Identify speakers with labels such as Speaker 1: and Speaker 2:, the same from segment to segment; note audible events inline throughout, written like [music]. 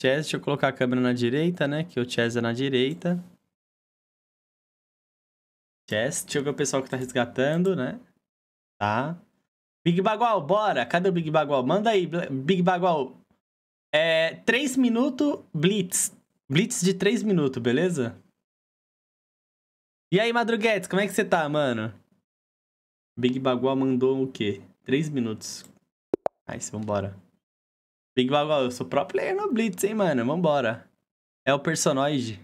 Speaker 1: Chess, deixa eu colocar a câmera na direita, né? Que o Chess é na direita. Chess, deixa eu ver o pessoal que tá resgatando, né? Tá. Big Bagual, bora! Cadê o Big Bagual? Manda aí, Big Bagual. É, 3 minutos blitz. Blitz de 3 minutos, beleza?
Speaker 2: E aí, Madruguetes, como é que você tá, mano? Big Bagual mandou o quê? 3 minutos. Aí, nice, vambora.
Speaker 1: Big Bagual, eu sou pro player no Blitz, hein, mano? Vambora. É o personagem.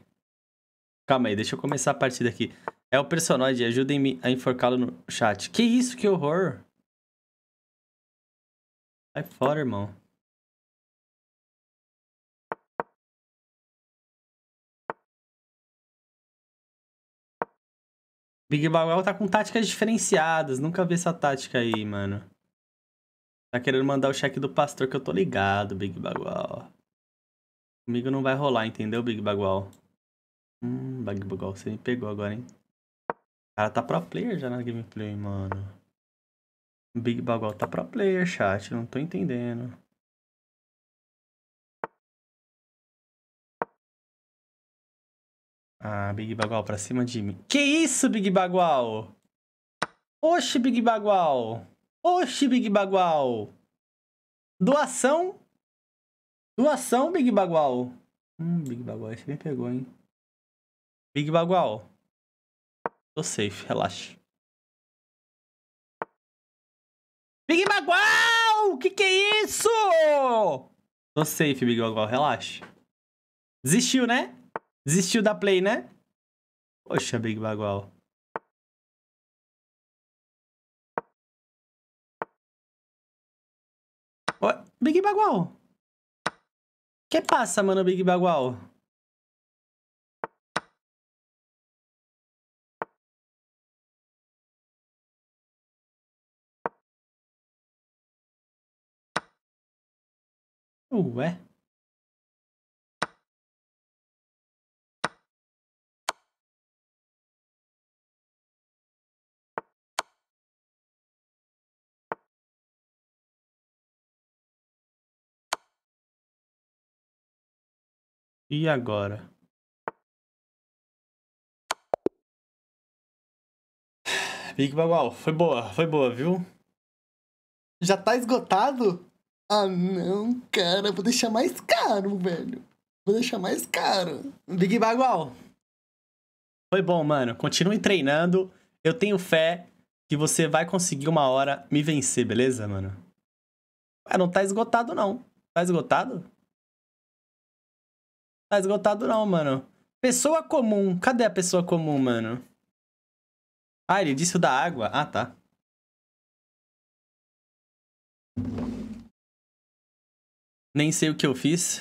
Speaker 1: Calma aí, deixa eu começar a partida aqui. É o personagem, ajudem-me a enforcá-lo no chat. Que isso,
Speaker 2: que horror! Sai fora, irmão. Big Bagual tá com táticas diferenciadas. Nunca
Speaker 1: vi essa tática aí, mano. Tá querendo mandar o cheque do pastor que eu tô ligado, Big Bagual. Comigo não vai rolar, entendeu, Big Bagual? Hum, Big Bagual, você me pegou agora, hein? O cara tá pro player já na gameplay, mano.
Speaker 2: Big Bagual tá pro player, chat. Não tô entendendo. Ah, Big Bagual pra cima de mim. Que isso, Big Bagual? Oxe, Big
Speaker 1: Bagual! Oxi, Big Bagual. Doação.
Speaker 2: Doação, Big Bagual. Hum, Big Bagual, esse me pegou, hein? Big Bagual. Tô safe, relaxa. Big Bagual! Que que é isso? Tô safe, Big Bagual, relaxa. Desistiu, né? Desistiu da play, né? Poxa, Big Bagual. Big Bagual. Que passa, mano, Big Bagual?
Speaker 3: Ué.
Speaker 2: E agora? Big Bagual, foi boa, foi boa, viu? Já tá esgotado? Ah não, cara,
Speaker 1: vou deixar mais caro, velho. Vou deixar mais caro. Big Bagual. Foi bom, mano. Continue treinando. Eu tenho fé que você vai conseguir uma hora me vencer, beleza, mano? Ah, não tá esgotado, não. Tá esgotado? Tá esgotado não, mano. Pessoa comum.
Speaker 2: Cadê a pessoa comum, mano? Ah, ele disse o da água. Ah, tá. Nem sei o que eu fiz.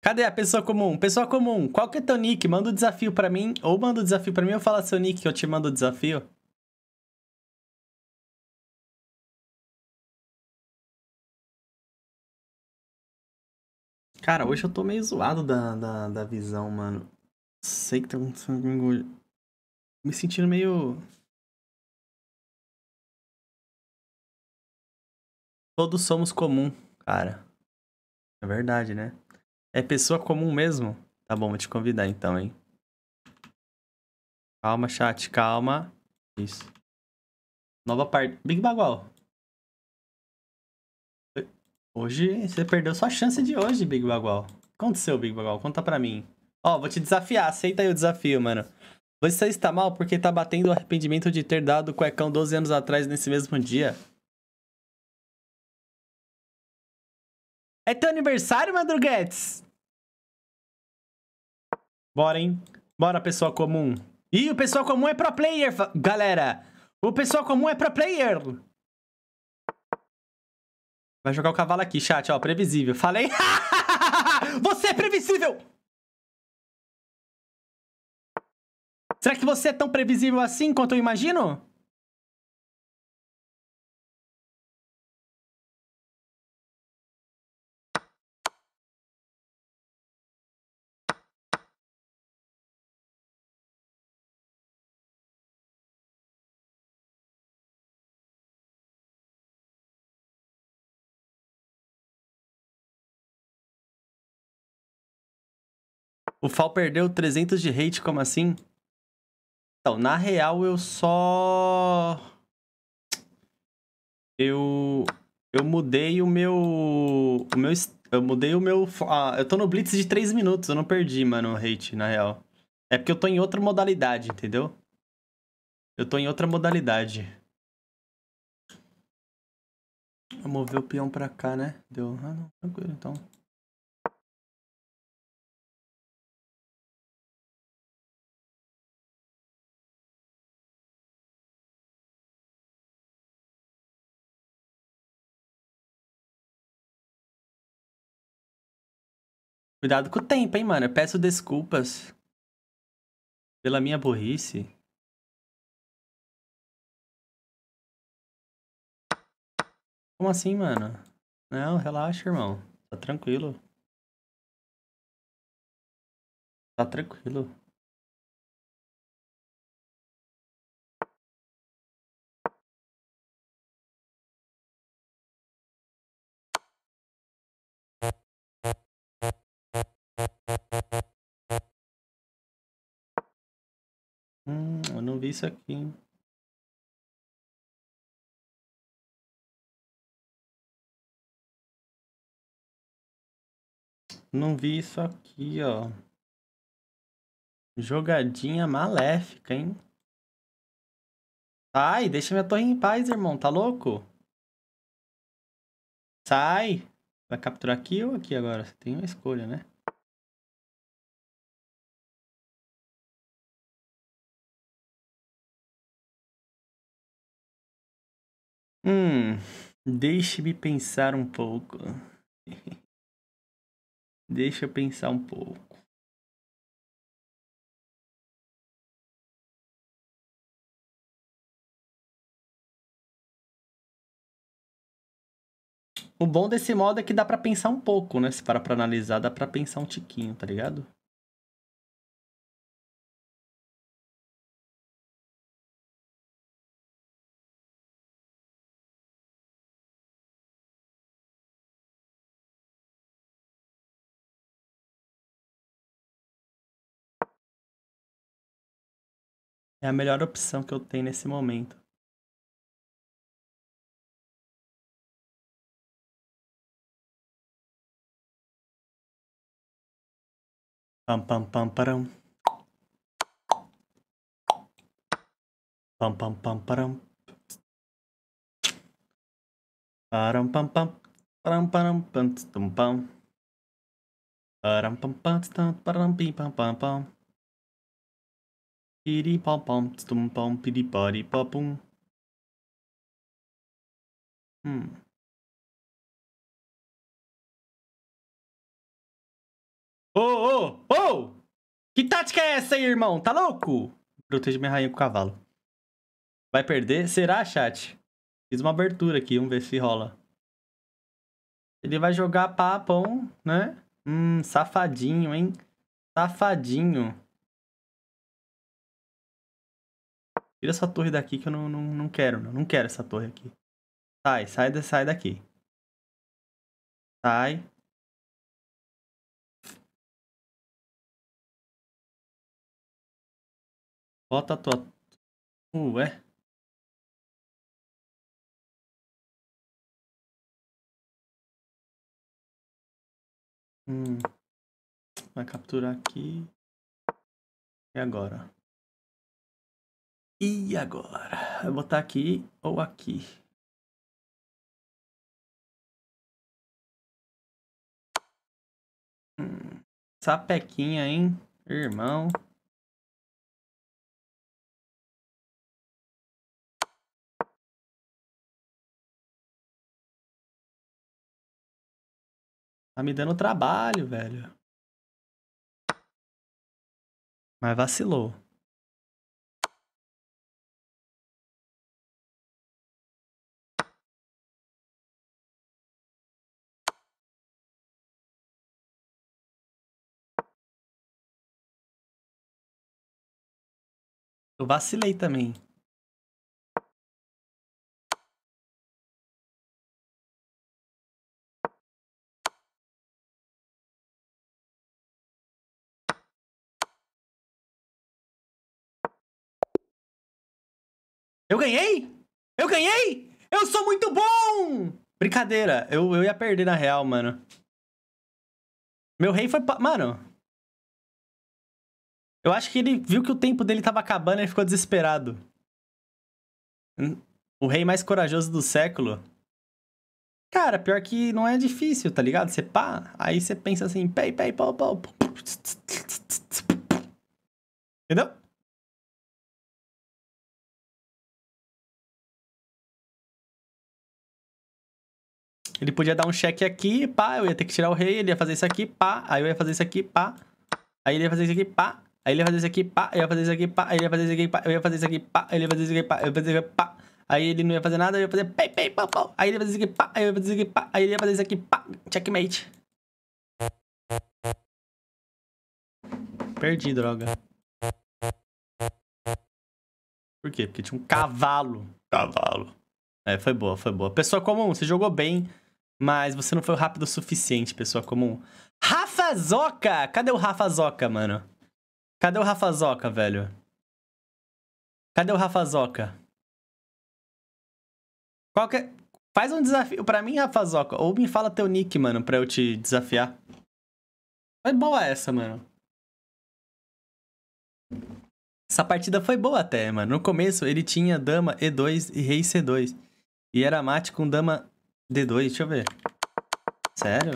Speaker 2: Cadê
Speaker 1: a pessoa comum? Pessoa comum, qual que é teu nick? Manda o um desafio para mim, ou manda o um desafio para mim, ou fala seu nick que
Speaker 2: eu te mando o um desafio. Cara, hoje eu tô meio zoado da, da, da visão, mano. Sei que tá acontecendo comigo. Me sentindo meio. Todos somos comum, cara. É verdade, né? É pessoa comum
Speaker 1: mesmo? Tá bom, vou te convidar então, hein? Calma, chat, calma. Isso. Nova parte. Big Bagual. Hoje você perdeu sua chance de hoje, Big Bagual. O que aconteceu, Big Bagual? Conta pra mim. Ó, vou te desafiar, aceita aí o desafio, mano. Você está mal porque tá batendo o arrependimento de ter dado o cuecão 12 anos atrás nesse mesmo dia.
Speaker 2: É teu aniversário, Madruguetes? Bora, hein? Bora, pessoal comum. Ih, o pessoal comum é pro player, galera! O pessoal comum é pro player! Vai jogar o cavalo aqui, chat, ó, previsível. Falei. [laughs] você é previsível! Será que você é tão previsível assim quanto eu imagino? O Fal perdeu 300 de hate, como assim? Então, na
Speaker 1: real, eu só. Eu. Eu mudei o meu. O meu. Eu mudei o meu. Ah, eu tô no Blitz de 3 minutos, eu não perdi, mano, o hate, na real. É porque eu tô em outra modalidade, entendeu?
Speaker 2: Eu tô em outra modalidade. Vou mover o peão pra cá, né? Deu. Ah, não, tranquilo, então. Cuidado com o tempo, hein, mano. Eu peço desculpas pela minha burrice. Como assim, mano? Não, relaxa, irmão. Tá tranquilo. Tá tranquilo. isso aqui. Não vi isso aqui, ó. Jogadinha maléfica, hein? Sai, deixa minha torre em paz, irmão. Tá louco? Sai! Vai capturar aqui ou aqui agora? Você tem uma escolha, né? Hum, deixe-me pensar um pouco. [laughs] Deixa eu pensar um pouco. O bom desse modo é que dá para pensar um pouco, né? Se parar pra analisar, dá pra pensar um tiquinho, tá ligado? É a melhor opção que eu tenho nesse momento. Pam pam pam param. Pam pam pam param. Param pam pam. Param param pam tum pam. Param pam pam tum param pim pam pam pam. Piripopom, tstumpom, piripopom. Hum. Oh oh oh! Que tática é essa aí, irmão? Tá louco? Proteja minha rainha com o cavalo.
Speaker 1: Vai perder? Será, chat? Fiz uma abertura aqui, vamos ver se rola.
Speaker 2: Ele vai jogar papão, né? Hum, safadinho, hein? Safadinho. Tira essa torre daqui que eu não, não, não quero, não, não quero essa torre aqui. Sai, sai, sai daqui. Sai. Bota a tua... Ué. Hum. Vai capturar aqui. E agora? E agora? Vou botar aqui ou aqui? Hum, sapequinha, hein? Irmão. Tá me dando trabalho, velho. Mas vacilou. Eu vacilei também. Eu ganhei? Eu ganhei? Eu sou muito bom!
Speaker 1: Brincadeira, eu, eu ia perder na real, mano. Meu rei foi. Pa... Mano,
Speaker 2: eu acho que ele viu que o tempo dele tava acabando e ficou desesperado. Hum, o rei mais corajoso do século.
Speaker 1: Cara, pior que não é difícil, tá ligado? Você pá, aí você pensa assim, pei, pei, pau, pau.
Speaker 2: Entendeu? Ele podia dar um cheque aqui, pá, eu ia ter que tirar o rei, ele ia fazer isso aqui, pá, aí eu ia fazer isso aqui, pá,
Speaker 1: aí ele ia fazer isso aqui, pá, Aí ele ia fazer isso aqui, pá, ele ia fazer isso aqui, pá, aí ele ia fazer isso aqui, pá, eu ia fazer isso aqui, pá, ele ia fazer isso aqui, pá, eu ia fazer isso aqui, pá. Aí ele não ia fazer nada, eu ia fazer pei, pei, pau, pau. Aí ele ia fazer isso aqui, pá, aí
Speaker 2: eu ia fazer isso aqui, pá, aí ele ia fazer isso aqui, pá, checkmate. Perdi, droga.
Speaker 1: Por quê? Porque tinha um cavalo. Cavalo. É, foi boa, foi boa. Pessoa comum, você jogou bem, mas você não foi rápido o suficiente, pessoa comum. Rafa Zoca! Cadê
Speaker 2: o Rafa Zoca, mano? Cadê o Rafazoca, velho? Cadê o Rafazoca? Qual que é... Faz um desafio pra
Speaker 1: mim, Rafazoca. Ou me fala teu nick, mano, pra eu te desafiar. Foi boa essa, mano. Essa partida foi boa até, mano. No começo ele tinha dama E2 e rei C2. E era mate com dama D2,
Speaker 2: deixa eu ver. Sério?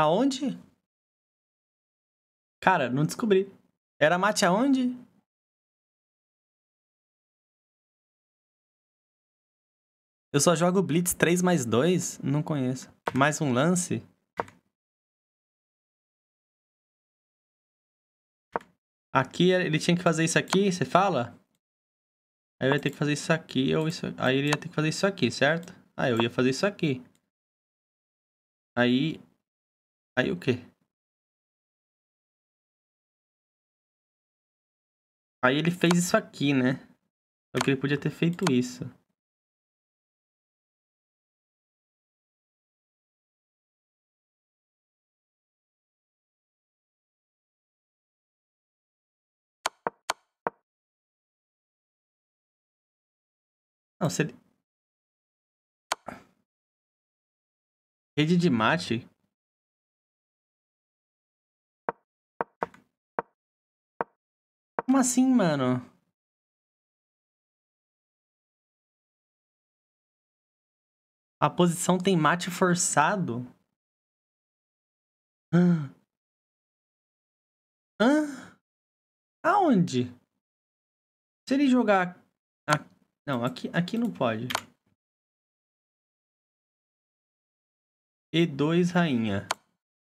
Speaker 2: Aonde? Cara, não descobri. Era mate aonde? Eu só jogo Blitz 3 mais 2? Não conheço. Mais um lance? Aqui ele tinha que fazer isso aqui, você fala? Aí eu ia ter que fazer isso aqui ou isso. Aí ele ia ter que fazer isso aqui, certo? Aí ah, eu ia fazer isso aqui. Aí Aí o quê? Aí ele fez isso aqui, né? Só que ele podia ter feito isso. Não, se ele... Rede de mate Como assim, mano? A posição tem mate forçado? Hã? Hã? Aonde? Se ele jogar... Ah, não, aqui, aqui não pode. E2, rainha.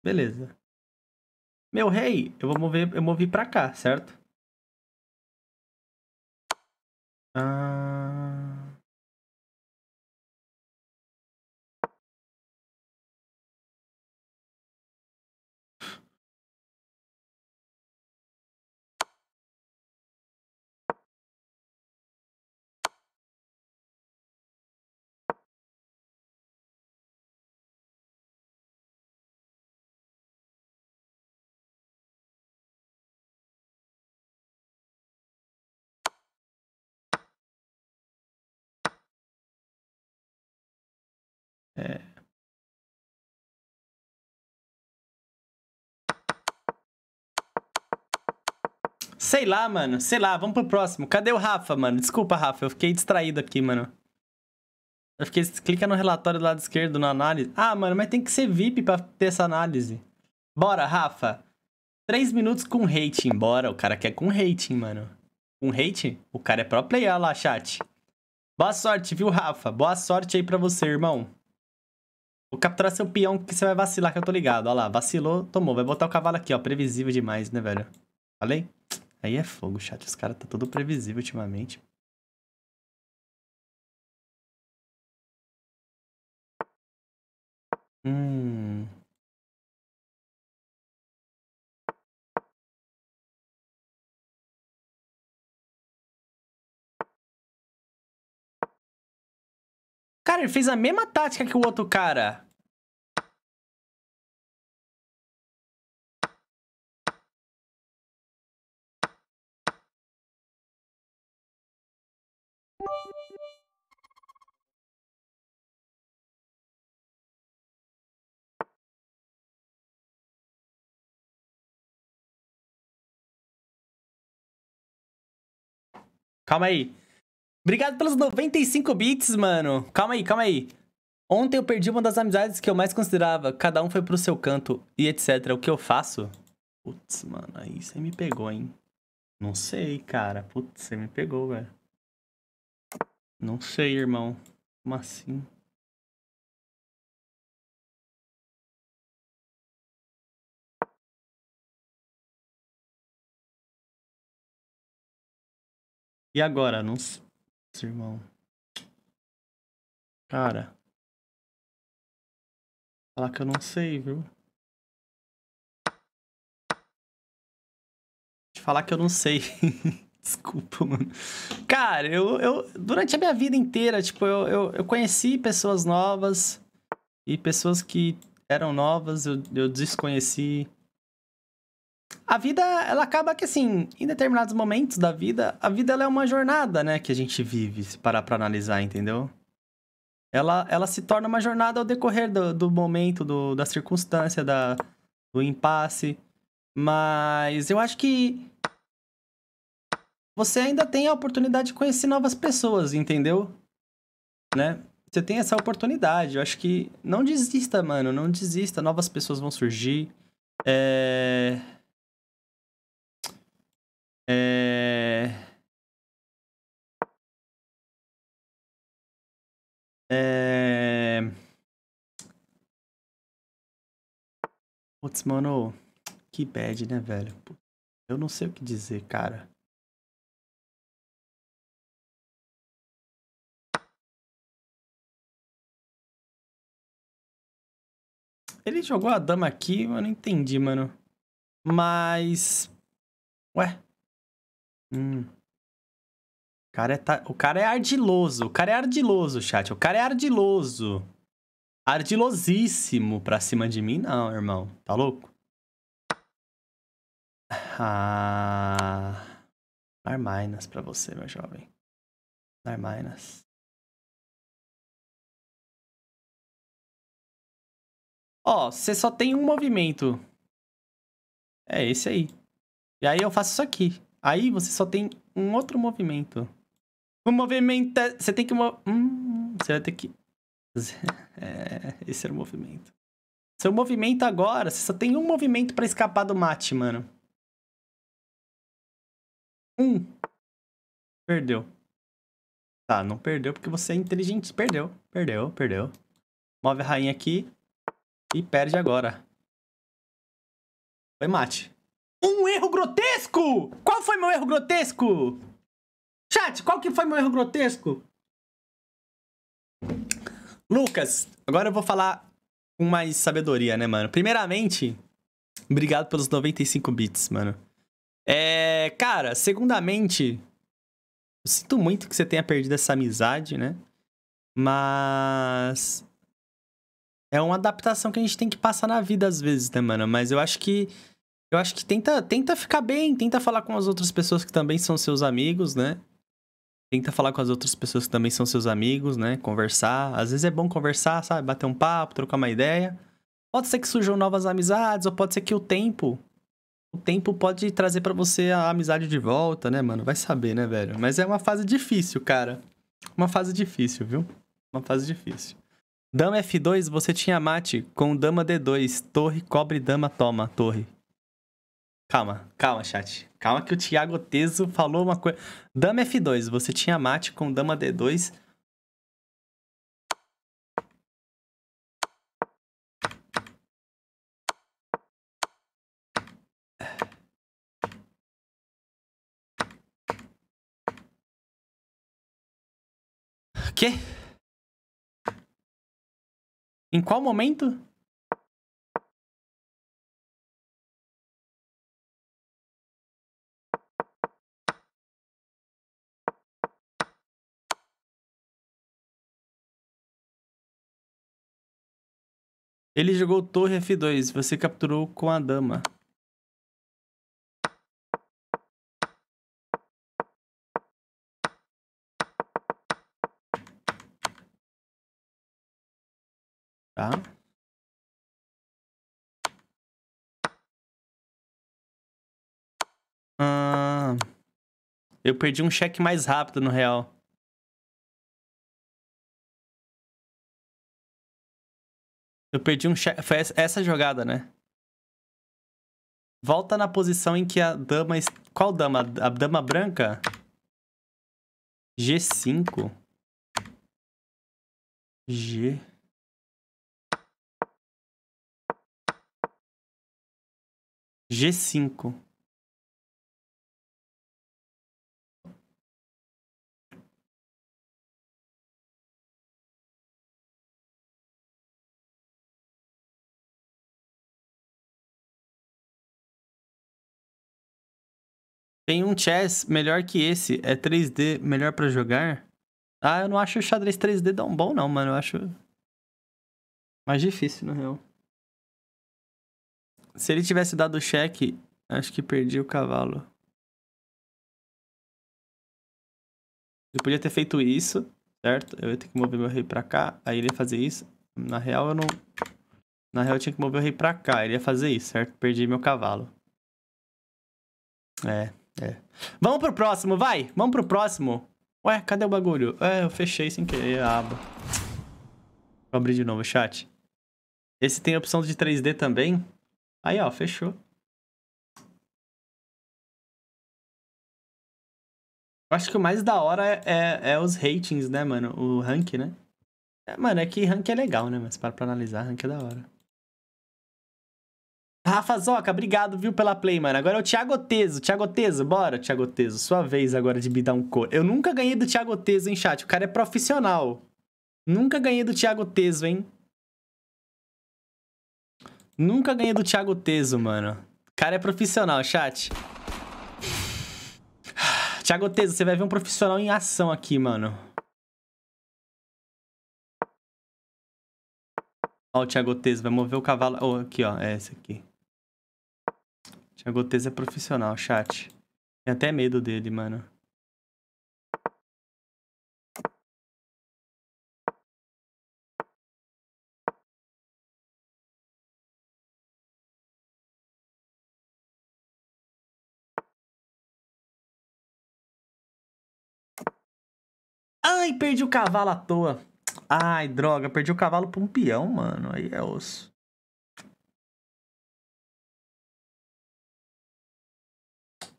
Speaker 2: Beleza.
Speaker 3: Meu rei,
Speaker 2: eu vou mover, eu movi pra cá, certo? Uh... É... Sei lá,
Speaker 1: mano. Sei lá, vamos pro próximo. Cadê o Rafa, mano? Desculpa, Rafa, eu fiquei distraído aqui, mano. Eu fiquei... Clica no relatório do lado esquerdo, na análise. Ah, mano, mas tem que ser VIP pra ter essa análise. Bora, Rafa. Três minutos com rating. Bora, o cara quer com rating, mano. Com rating? O cara é pro player lá, chat. Boa sorte, viu, Rafa? Boa sorte aí pra você, irmão. Vou capturar é seu peão que você vai vacilar, que eu tô ligado. Olha lá, vacilou, tomou. Vai botar o cavalo aqui, ó. Previsível demais, né, velho? Falei? Aí é fogo,
Speaker 2: chat. Os caras tá tudo previsível ultimamente. Hum... Cara, ele fez a mesma tática que o outro cara. Calma aí. Obrigado pelos 95 bits, mano.
Speaker 1: Calma aí, calma aí. Ontem eu perdi uma das amizades que eu mais considerava. Cada um foi pro seu canto e etc. O que eu faço? Putz, mano, aí você me pegou, hein? Não
Speaker 2: sei, cara. Putz, você me pegou, velho. Não sei, irmão. Como assim? E agora? Não sei irmão. Cara. Falar que eu não sei, viu? De falar que eu não sei.
Speaker 3: [laughs] Desculpa,
Speaker 1: mano. Cara, eu, eu. Durante a minha vida inteira, tipo, eu, eu, eu conheci pessoas novas e pessoas que eram novas, eu, eu desconheci a vida, ela acaba que assim, em determinados momentos da vida, a vida ela é uma jornada, né, que a gente vive, se parar pra analisar, entendeu? Ela, ela se torna uma jornada ao decorrer do, do momento, do, da circunstância, da, do impasse. Mas eu acho que você ainda tem a oportunidade de conhecer novas pessoas, entendeu? Né? Você tem essa oportunidade. Eu acho que não desista, mano. Não desista. Novas pessoas vão
Speaker 2: surgir. É é... É... Putz, mano, que bad, né, velho? Eu não sei o que dizer, cara. Ele jogou a dama aqui, eu não entendi, mano. Mas. Ué,
Speaker 1: Hum. O cara, é ta... o cara é ardiloso. O cara é ardiloso, chat. O cara é ardiloso. Ardilosíssimo pra cima de mim, não, irmão.
Speaker 2: Tá louco? [sighs] Ah. Arminas pra você, meu jovem. Arminas. Ó, você só tem um movimento. É esse aí. E aí eu faço isso aqui. Aí você
Speaker 1: só tem um outro movimento. O movimento é... Você tem que... Hum, você vai ter que... [laughs] É, esse era o movimento. Seu movimento agora,
Speaker 2: você só tem um movimento para escapar do mate, mano. Um. Perdeu. Tá, não perdeu porque você é inteligente.
Speaker 1: Perdeu, perdeu, perdeu. Move a rainha aqui e perde agora.
Speaker 2: Foi mate. Um erro grotesco! Qual foi meu erro grotesco? Chat, qual que foi meu erro grotesco?
Speaker 1: Lucas, agora eu vou falar com mais sabedoria, né, mano? Primeiramente, obrigado pelos 95 bits, mano. É, cara, segundamente, eu sinto muito que você tenha perdido essa amizade, né? Mas é uma adaptação que a gente tem que passar na vida às vezes, né, mano? Mas eu acho que eu acho que tenta, tenta ficar bem, tenta falar com as outras pessoas que também são seus amigos, né? Tenta falar com as outras pessoas que também são seus amigos, né? Conversar. Às vezes é bom conversar, sabe? Bater um papo, trocar uma ideia. Pode ser que surjam novas amizades, ou pode ser que o tempo. O tempo pode trazer para você a amizade de volta, né, mano? Vai saber, né, velho? Mas é uma fase difícil, cara. Uma fase difícil, viu? Uma fase difícil. Dama F2, você tinha mate. Com dama D2, torre, cobre, dama, toma, torre. Calma, calma, chat. Calma que o Thiago Teso
Speaker 2: falou uma coisa. Dama F2, você tinha mate com dama D2. Quê? Em qual momento? Ele jogou torre F2. Você capturou com a dama. Tá? Ah, eu perdi um cheque mais rápido no real. Eu perdi um cheque. Foi essa jogada, né? Volta na posição em que a dama... Qual dama? A dama branca? G5? G... G5. Tem um chess melhor que esse, é 3D melhor para jogar? Ah, eu não acho o xadrez 3D tão bom não, mano, eu acho mais difícil, na real. Se ele tivesse dado o cheque, acho que perdi o cavalo. Eu podia ter feito isso, certo? Eu ia ter que mover meu rei
Speaker 1: pra cá, aí ele ia fazer isso. Na real, eu não... Na real, eu tinha que mover o rei pra cá, ele ia fazer isso, certo? Perdi meu cavalo. É, é. Vamos pro próximo, vai! Vamos pro próximo. Ué, cadê o bagulho? É, eu fechei sem querer a aba.
Speaker 2: Vou abrir de novo o chat. Esse tem opção de 3D também. Aí, ó, fechou. Eu acho que o mais da hora é, é, é, os ratings, né, mano? O rank, né?
Speaker 1: É, mano, é que rank é legal, né? Mas para pra analisar, rank é da hora. Rafa Zoca, obrigado, viu, pela play, mano. Agora é o Thiago Teso. Thiago Teso, bora, Thiago Teso. Sua vez agora de me dar um cor. Eu nunca ganhei do Thiago Teso, hein, chat? O cara é profissional. Nunca ganhei do Thiago Teso, hein? Nunca ganhei do Thiago Teso, mano. O cara é profissional, chat. [sighs] Thiago Teso, você vai ver um profissional em ação aqui, mano. Ó, o Thiago Teso vai mover o cavalo. Oh, aqui, ó. É esse aqui.
Speaker 2: Thiago Tez é profissional, chat. Tem até medo dele, mano. Ai, perdi o cavalo à toa. Ai, droga, perdi o cavalo pra um peão, mano. Aí é osso.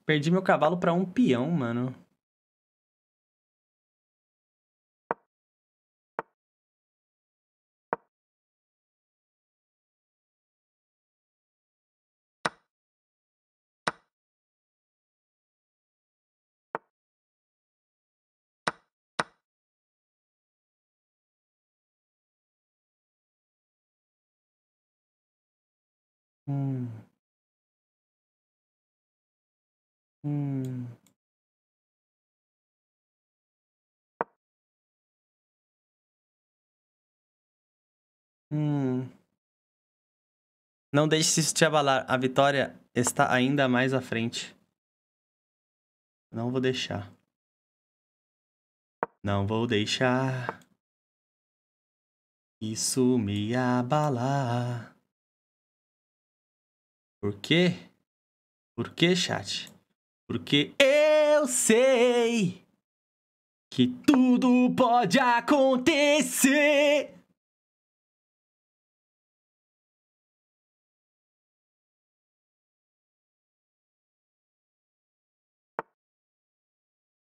Speaker 2: Perdi meu cavalo pra um peão, mano. Não deixe isso te abalar. A vitória está ainda mais à frente. Não vou deixar. Não vou deixar. Isso me abalar. Por quê? Por quê, chat? Porque eu sei que tudo pode acontecer.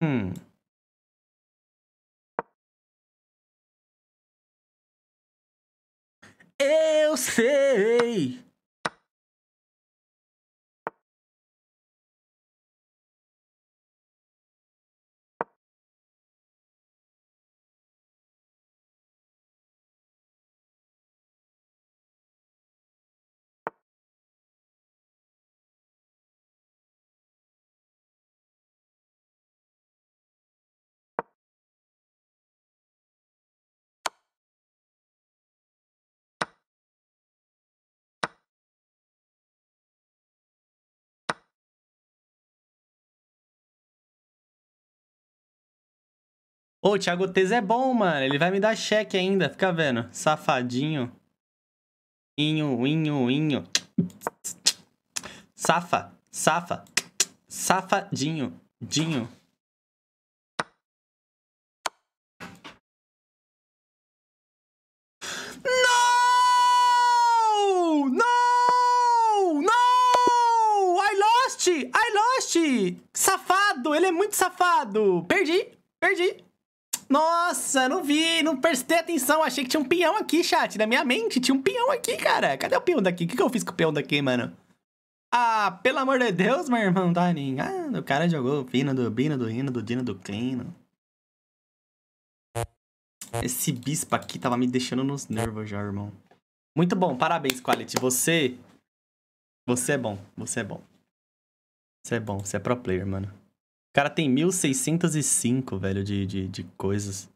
Speaker 2: Hum. Eu sei! Ô, o Thiago Tez é bom, mano. Ele vai me dar cheque ainda. Fica vendo. Safadinho. Inho, inho, inho. Safa, safa. Safadinho. Dinho. Não,
Speaker 1: não, não! I lost! I lost! Safado! Ele é muito safado! Perdi! Perdi! Nossa, não vi, não prestei atenção. Achei que tinha um peão aqui, chat. Na minha mente tinha um peão aqui, cara. Cadê o peão daqui? O que, eu fiz com o peão daqui, mano? Ah, pelo amor de Deus, meu irmão, tá Ah, o cara jogou o Pino do Bino, do Rino, do Dino, do Clino. Esse bispo aqui tava me deixando nos nervos já, irmão. Muito bom, parabéns, Quality. Você. Você é bom, você é bom. Você é bom, você é pro player, mano cara tem 1.605, velho, de, de, de coisas.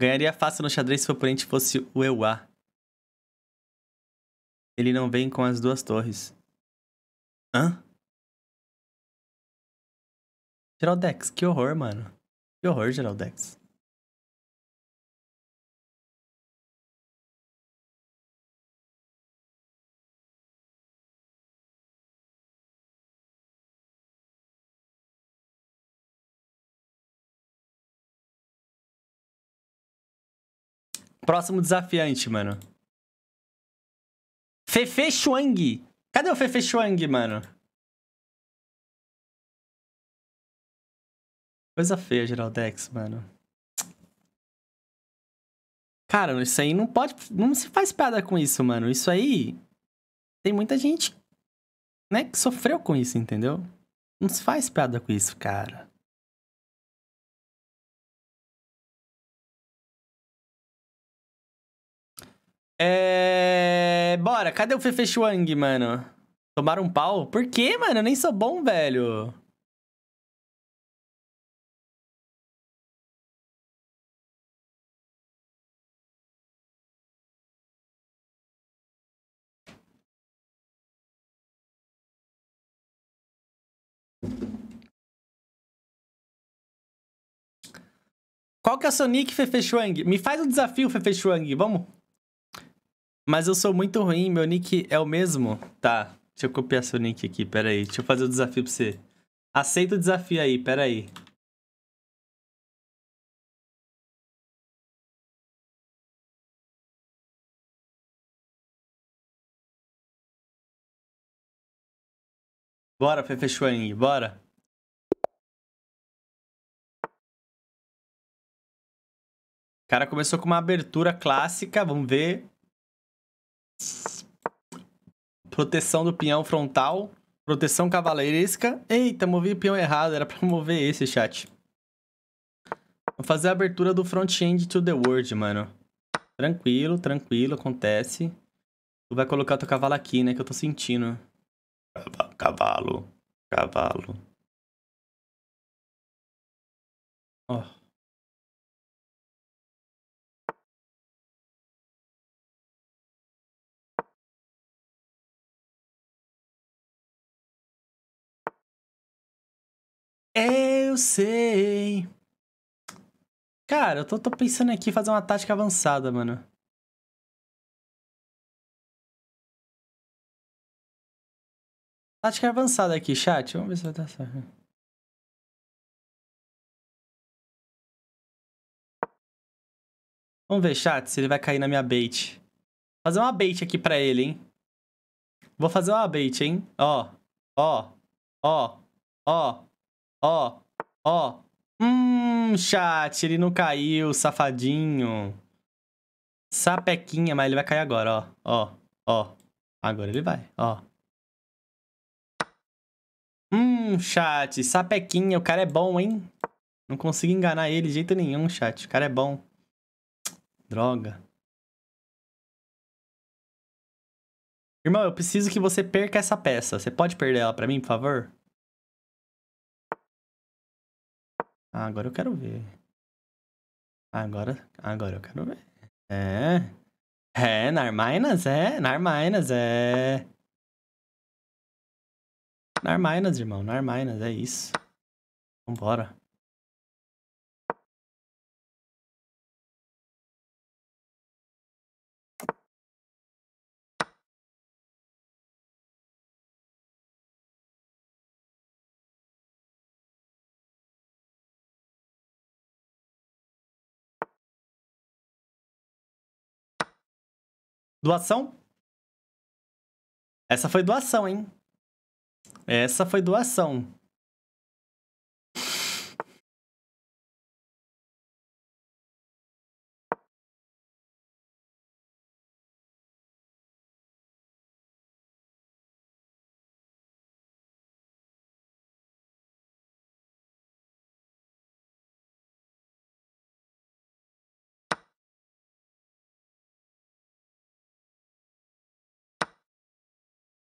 Speaker 1: Ganharia fácil
Speaker 2: no xadrez se o oponente fosse o EUA. Ele não vem com as duas torres. Hã? Geraldex, que horror, mano. Que horror, Geraldex. Próximo desafiante, mano. Fefe Shuang. Cadê o Fefe Shuang, mano? Coisa feia, Geraldex, mano.
Speaker 1: Cara, isso aí não pode... Não se faz piada com isso, mano. Isso aí... Tem
Speaker 2: muita gente, né, que sofreu com isso, entendeu? Não se faz piada com isso, cara. É. Bora, cadê o Fefe Chuang, mano? Tomaram um pau? Por quê, mano? Eu nem sou bom, velho. Qual que é o seu nick, Fefe Chuang? Me faz um
Speaker 1: desafio, Fefe Chuang. Vamos. Mas eu sou muito ruim, meu nick é o mesmo.
Speaker 2: Tá, deixa eu copiar seu nick aqui, peraí. Deixa eu fazer o desafio pra você. Aceita o desafio aí, peraí. Bora, Fefe Chuang, bora. O cara começou com uma abertura clássica, vamos ver.
Speaker 1: Proteção do peão frontal. Proteção cavaleiresca. Eita, movi o peão errado. Era pra mover esse chat. Vou fazer a abertura do front-end to the world, mano. Tranquilo, tranquilo, acontece. Tu vai colocar teu cavalo aqui, né? Que eu tô
Speaker 2: sentindo.
Speaker 3: Cavalo, cavalo.
Speaker 2: Ó. Oh. Eu sei. Cara, eu tô, tô pensando aqui fazer uma tática avançada, mano. Tática avançada aqui, chat. Vamos ver se vai dar certo. Vamos ver, chat, se ele vai cair na minha bait. Vou fazer uma bait aqui pra ele, hein?
Speaker 1: Vou fazer uma bait, hein? Ó, ó, ó, ó. Ó, ó. Hum, chat, ele não caiu, safadinho. Sapequinha, mas ele vai cair agora, ó. Ó, ó. Agora ele vai, ó. Hum, chat, sapequinha, o cara
Speaker 2: é bom, hein? Não consigo enganar ele de jeito nenhum, chat. O cara é bom. Droga. Irmão, eu preciso que você perca essa peça. Você pode perder ela pra mim, por favor? Ah, agora eu quero ver. Agora, agora eu quero ver.
Speaker 1: É. É, Narmainas, é. Narmainas, é.
Speaker 2: Narmainas, irmão. Narmainas, é isso. Vambora. Doação? Essa foi doação, hein? Essa foi doação.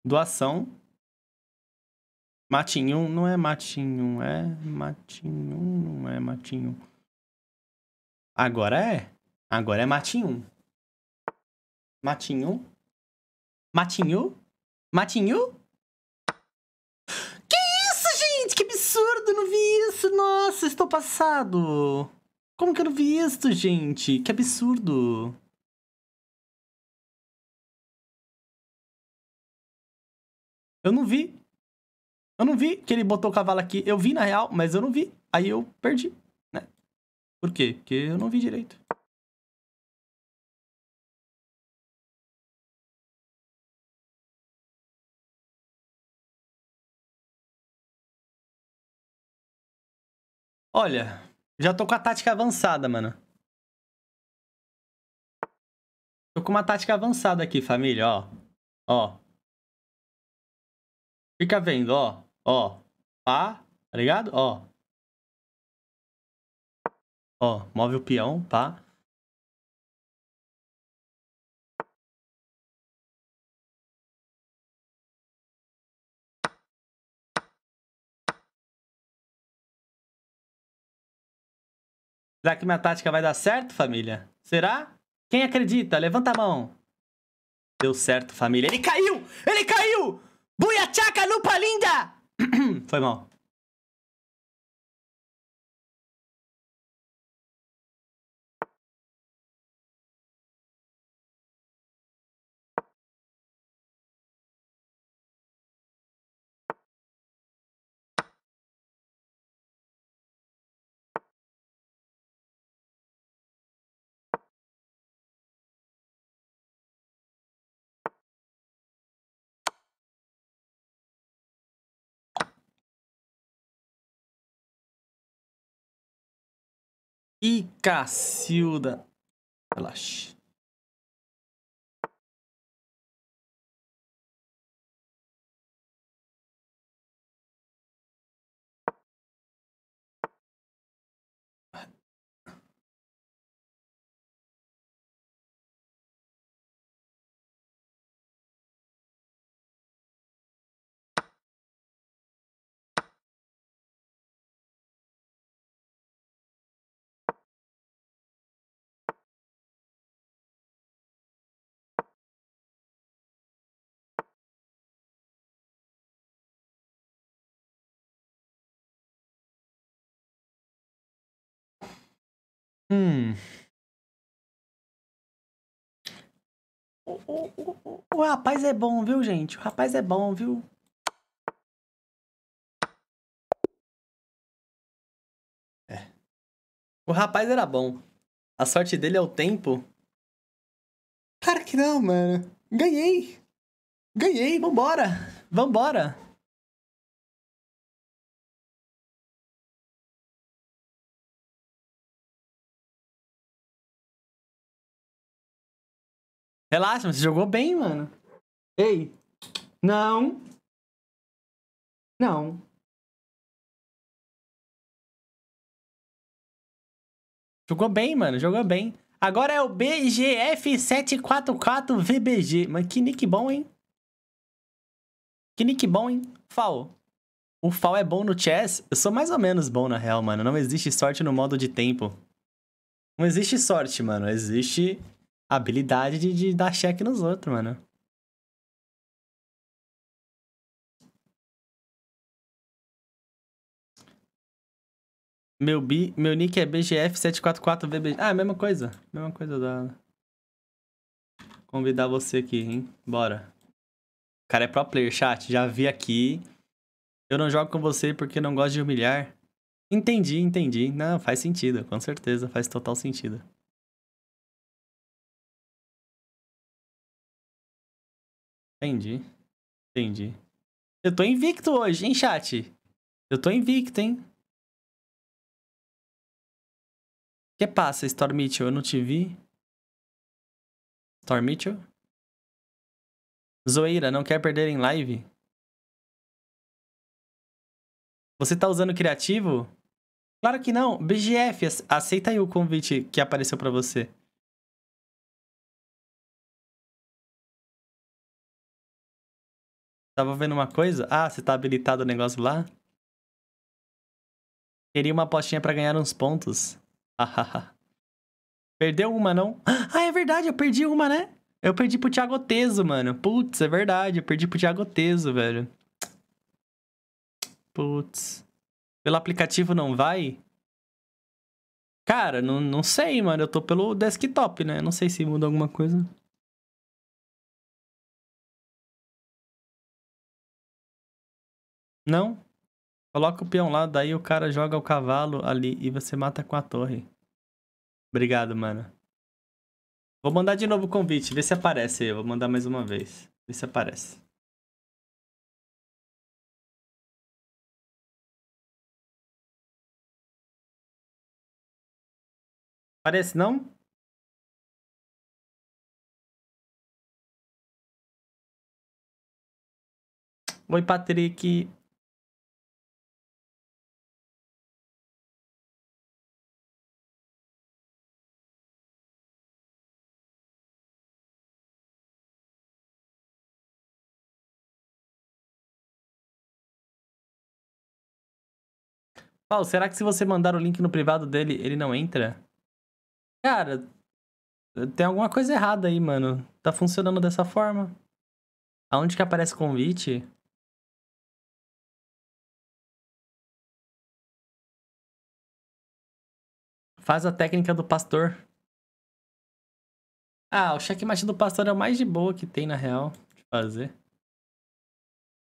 Speaker 2: Doação. Matinho não é matinho, é matinho, não é matinho. Agora é. Agora é matinho. Matinho. Matinho.
Speaker 1: Matinho.
Speaker 3: Que isso, gente? Que absurdo, não vi
Speaker 2: isso. Nossa, estou passado. Como que eu não vi isso, gente? Que absurdo. Eu não vi. Eu não vi que ele botou o cavalo aqui. Eu vi na real, mas eu não vi. Aí eu perdi, né? Por quê? Porque eu não vi direito. Olha, já tô com a tática avançada, mano. Tô com uma tática avançada aqui, família, ó. Ó. Fica vendo, ó. Ó. Pá. Tá ligado? Ó. Ó. Move o peão, pá. Será que minha tática vai dar certo, família? Será? Quem acredita? Levanta a mão. Deu certo, família. Ele caiu! Ele caiu! Buiachaca, lupa linda! Foi mal. E Cacilda. Relaxa. Hum. O, o, o, o rapaz é bom, viu, gente? O rapaz é bom, viu? É. O rapaz era bom. A sorte dele é o tempo. Claro que não, mano. Ganhei. Ganhei, vambora. Vambora. Relaxa, mas você jogou bem, mano. Ei. Não. Não. Jogou bem, mano. Jogou bem. Agora é o BGF744VBG. Mas que nick bom, hein?
Speaker 1: Que nick bom, hein? Fal. O Fal é bom no chess? Eu sou mais ou menos bom, na real, mano. Não existe sorte no modo de tempo. Não existe sorte, mano. Existe
Speaker 2: habilidade de, de dar cheque nos outros, mano. Meu, bi, meu nick é BGF744VBG. Ah, mesma coisa. Mesma coisa da.
Speaker 1: Convidar você aqui, hein? Bora. O cara é pro player, chat. Já vi aqui. Eu não jogo com você porque não gosto de humilhar.
Speaker 2: Entendi, entendi. Não, faz sentido, com certeza, faz total sentido. Entendi. Entendi. Eu tô invicto hoje, hein, chat? Eu tô invicto, hein? Que passa, Storm Mitchell? Eu não te vi. Storm Mitchell? Zoeira, não quer perder em live? Você tá usando criativo? Claro que não. BGF, aceita aí o convite que apareceu para você. Tava vendo uma coisa? Ah, você tá habilitado o negócio lá?
Speaker 1: Queria uma apostinha para ganhar uns pontos. Hahaha. Perdeu uma, não? [gasps] Ah, é verdade, eu perdi uma, né? Eu perdi pro Thiago Teso, mano. Putz, é verdade, eu perdi pro Thiago Teso, velho. Putz. Pelo aplicativo não
Speaker 2: vai? Cara, não, não sei, mano. Eu tô pelo desktop, né? Não sei se muda alguma coisa. Não. Coloca o peão lá, daí o cara joga o
Speaker 1: cavalo ali e você mata com a torre. Obrigado, mano.
Speaker 2: Vou mandar de novo o convite, vê se aparece aí. Vou mandar mais uma vez. Vê se aparece. Aparece não? Oi, Patrick. Paulo, será que se você mandar o link no privado dele, ele não entra? Cara, tem alguma coisa errada aí, mano. Tá funcionando dessa forma. Aonde que aparece convite? Faz a técnica do pastor. Ah, o checkmate do pastor é o mais de boa que tem, na real, de fazer.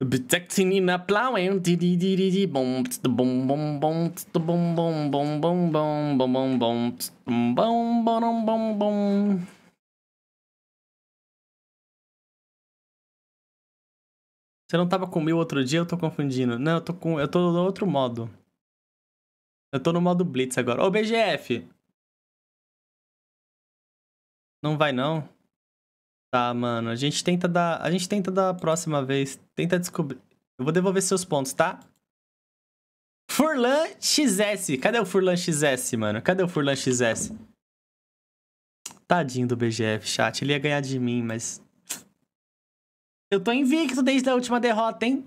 Speaker 1: Betectini na plauen, didi didi di bom, bom bom bom,
Speaker 2: bom bom bom bom bom bom bom bom bom bom bom bom. Você não tava com mil outro dia? Eu tô confundindo. Não, eu tô com, eu tô no outro modo. Eu tô no modo Blitz agora. Ô BGF.
Speaker 1: Não vai não. Tá, mano. A gente tenta dar. A gente tenta da próxima vez. Tenta descobrir. Eu vou devolver seus pontos, tá? Furlan XS. Cadê o Furlan XS, mano? Cadê o Furlan XS? Tadinho do BGF, chat. Ele ia ganhar de mim, mas.
Speaker 2: Eu tô invicto desde
Speaker 1: a última derrota, hein?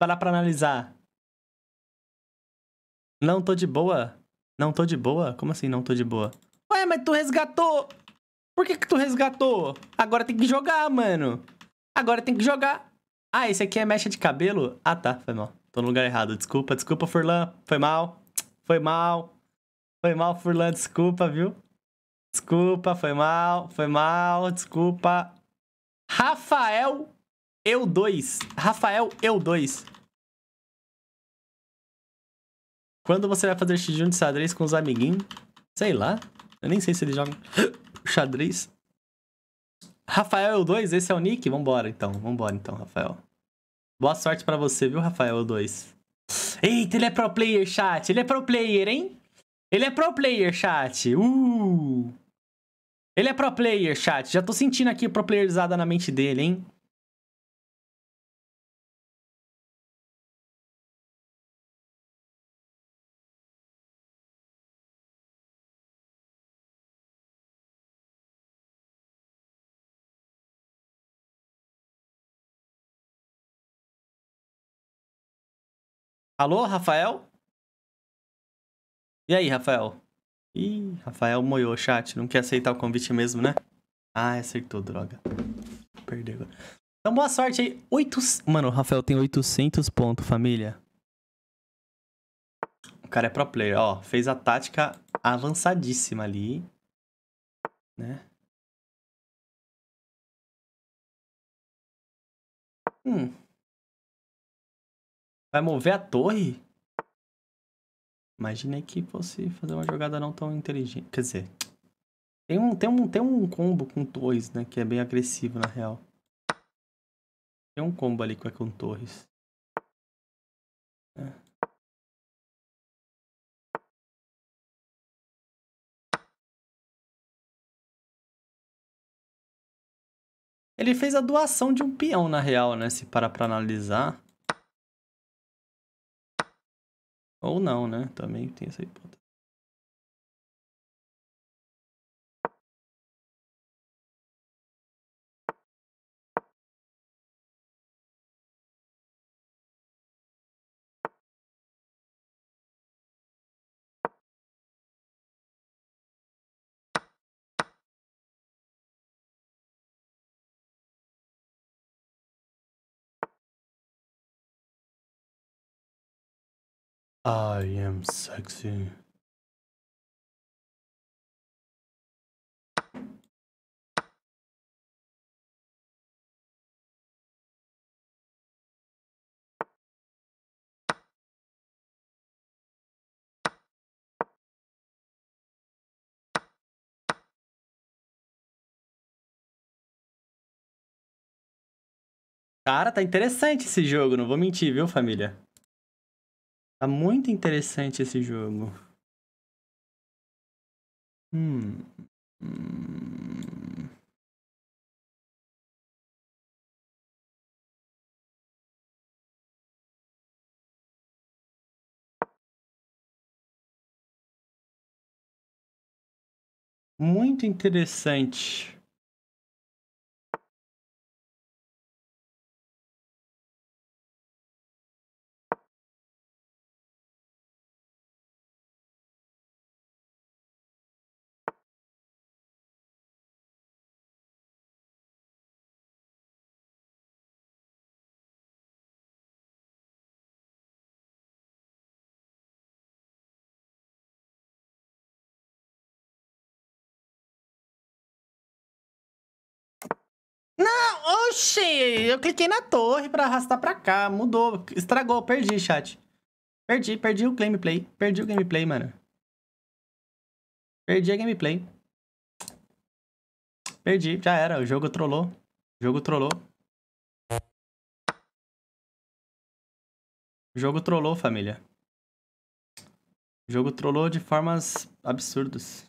Speaker 1: Parar pra analisar. Não tô de boa? Não tô de boa? Como assim não tô de boa? Ué, mas tu resgatou por que que tu resgatou? Agora tem que jogar, mano. Agora tem que jogar. Ah, esse aqui é mecha de cabelo? Ah, tá. Foi mal. Tô no lugar errado. Desculpa, desculpa, Furlan. Foi mal. Foi mal. Foi mal, Furlan. Desculpa, viu? Desculpa, foi
Speaker 2: mal. Foi mal. Desculpa. Rafael Eu dois. Rafael Eu dois. Quando
Speaker 1: você vai fazer x de xadrez com os amiguinhos? Sei lá. Eu nem sei se eles jogam xadrez. Rafael 2, é esse é o nick? Vambora então, vambora então, Rafael. Boa sorte para você, viu, Rafael 2. Eita, ele é pro player, chat. Ele é pro player, hein? Ele é pro player, chat. Uh! Ele é
Speaker 2: pro player, chat. Já tô sentindo aqui pro playerizada na mente dele, hein? Alô, Rafael? E aí, Rafael? Ih, Rafael moiou o chat. Não quer aceitar o convite mesmo,
Speaker 1: né? Ah, acertou, droga. Perdeu. Então, boa sorte aí. Oito... Mano, o Rafael tem 800 pontos, família. O cara é pro
Speaker 2: player, ó. Fez a tática avançadíssima ali. Né? Hum. Vai mover a torre?
Speaker 1: Imaginei que fosse fazer uma jogada não tão inteligente. Quer dizer, tem um, tem um, tem um
Speaker 2: combo com torres, né? Que é bem agressivo, na real. Tem um combo ali com, é com torres. É. Ele fez a doação de um peão, na real, né? Se parar pra analisar. Ou não, né? Também tem essa hipótese. I am sexy. Cara, tá interessante esse jogo, não vou mentir, viu, família? Tá muito interessante esse jogo. Hum. hum. Muito interessante. Oxi, eu cliquei na torre pra
Speaker 1: arrastar pra cá. Mudou, estragou, perdi, chat. Perdi, perdi o gameplay. Perdi o
Speaker 2: gameplay, mano. Perdi a gameplay. Perdi, já era. O jogo trollou. O jogo trollou. O jogo trollou, família. O jogo trollou de formas absurdas.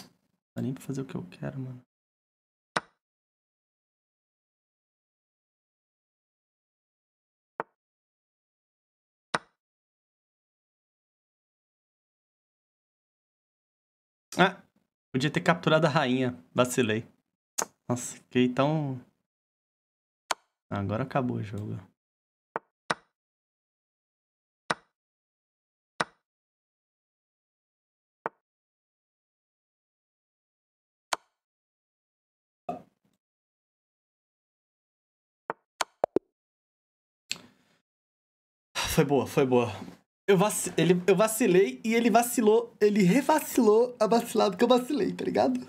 Speaker 2: Não dá nem pra fazer o que eu quero, mano. Ah, podia ter capturado a rainha. Vacilei. Nossa, fiquei tão... Ah, agora acabou o jogo. Foi boa, foi boa. Eu,
Speaker 1: ele... eu vacilei e ele vacilou, ele revacilou a vacilada que eu vacilei, tá ligado?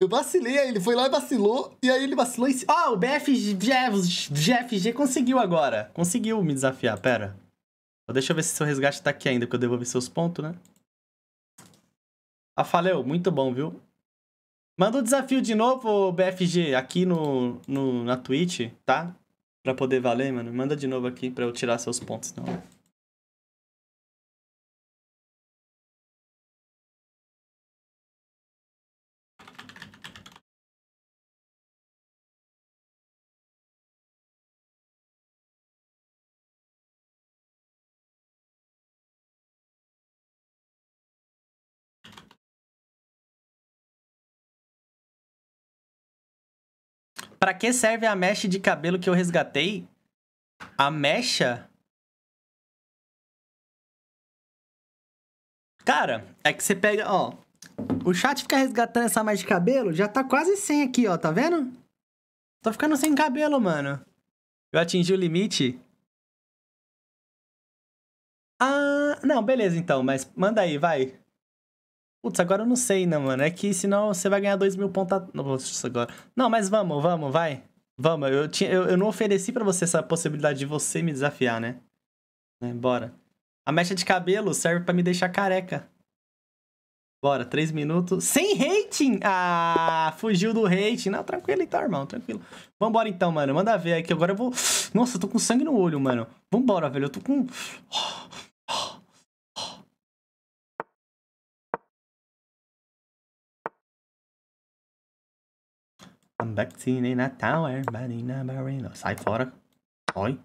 Speaker 1: Eu vacilei, aí ele foi lá e vacilou, e aí ele vacilou e. Ah, oh, o BFG, GFG conseguiu agora. Conseguiu me desafiar, pera. Deixa eu ver se seu resgate tá aqui ainda, que eu devolvi seus pontos, né? Afaleu, ah, muito bom, viu? Manda o um desafio de novo, BFG, aqui no, no, na Twitch, tá?
Speaker 2: Pra poder valer, mano. Manda de novo aqui pra eu tirar seus pontos, não. Pra que serve a mecha de cabelo que eu resgatei? A mecha? Cara, é que você pega, ó. O chat fica resgatando essa mecha de cabelo, já tá quase sem aqui, ó, tá vendo? Tô ficando sem cabelo, mano. Eu atingi o limite. Ah, não, beleza então, mas manda aí, vai. Putz, agora eu não sei, né, mano? É que senão
Speaker 1: você vai ganhar 2 mil pontos agora. Não, mas vamos, vamos, vai. Vamos, eu, tinha, eu, eu não ofereci para você essa possibilidade de você me desafiar, né? né bora. A mecha de cabelo serve para me deixar careca. Bora, 3 minutos. Sem rating! Ah, fugiu do rating. Não, tranquilo então, irmão, tranquilo. Vambora então, mano. Manda ver aqui. Agora
Speaker 2: eu vou... Nossa, eu tô com sangue no olho, mano. Vambora, velho. Eu tô com... Oh. I'm back in a tower, but in a barino. Sai fora. Oi.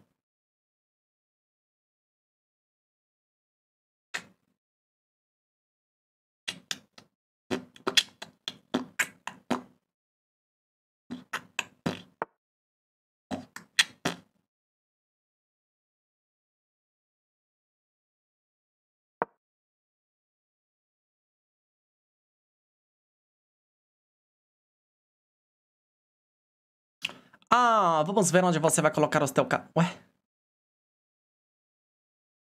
Speaker 2: Ah, vamos ver onde você vai colocar o seu ca... Ué?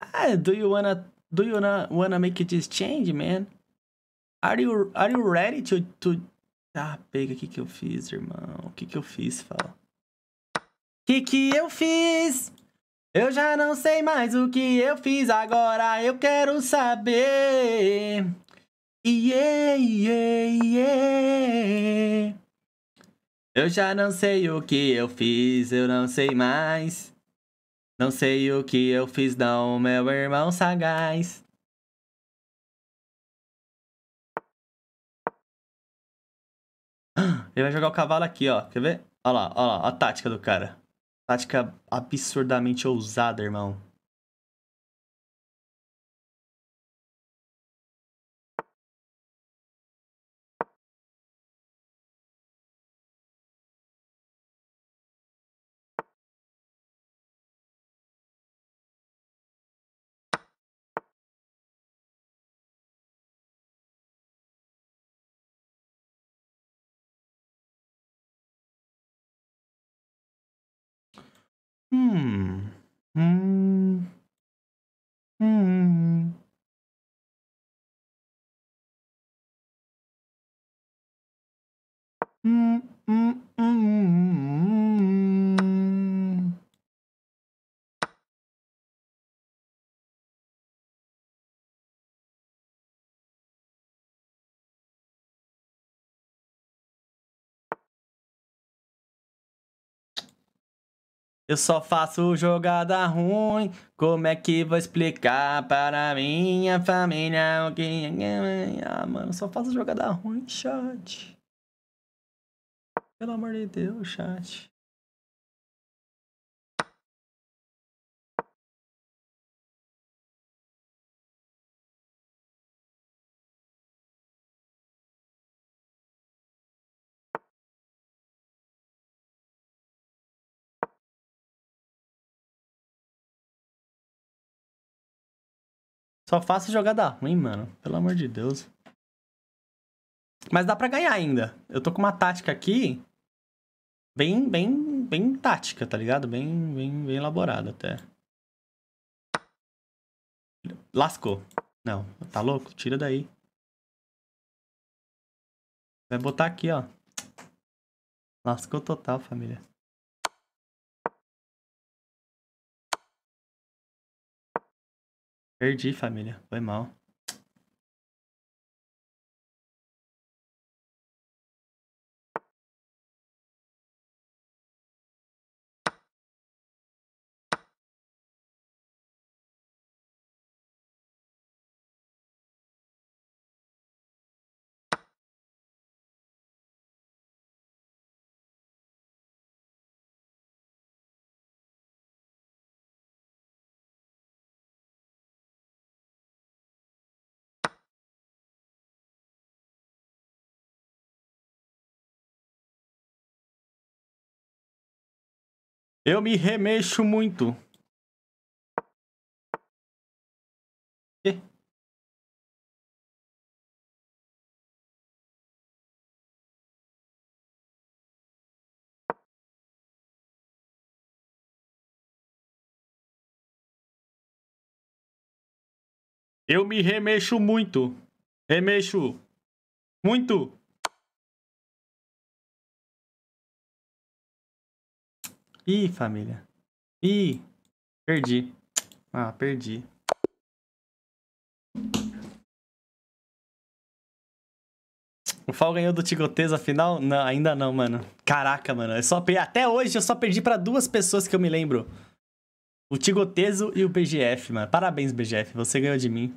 Speaker 2: Ah, do you wanna
Speaker 1: do you wanna, wanna make this change, man? Are you are you ready to to Ah, pega o que que eu fiz, irmão? O que que eu fiz, fala? Que que eu fiz? Eu já não sei mais o que eu fiz, agora eu quero saber. Yeah, yeah,
Speaker 3: yeah.
Speaker 1: Eu já não sei o que eu fiz, eu não sei
Speaker 2: mais. Não sei o que eu fiz, não, meu irmão sagaz. [gasps] Ele vai jogar o cavalo aqui, ó. Quer ver? Olha lá, olha lá, a tática do cara. Tática absurdamente ousada, irmão. Hmm. Eu só faço jogada ruim. Como é que vou explicar para
Speaker 1: minha família é, é, é? Ah, mano, só faço jogada ruim, chat.
Speaker 3: Pelo amor de Deus,
Speaker 2: chat. Só faço jogada ruim, mano. Pelo amor de Deus. Mas dá pra ganhar
Speaker 1: ainda. Eu tô com uma tática aqui bem, bem, bem tática, tá ligado?
Speaker 2: Bem, bem, bem elaborada até. Lascou. Não, tá louco? Tira daí. Vai botar aqui, ó. Lascou total, família. Perdi, família. Foi mal. Eu me remexo muito. Eu me remexo muito. Remexo muito. Ih, família. Ih, perdi. Ah, perdi. O Fal ganhou do
Speaker 1: Tigotês afinal? Não, ainda não, mano. Caraca, mano. Eu só perdi... Até hoje eu só perdi para duas pessoas que eu me lembro. O Tigoteso e o BGF, mano. Parabéns, BGF. Você ganhou de mim.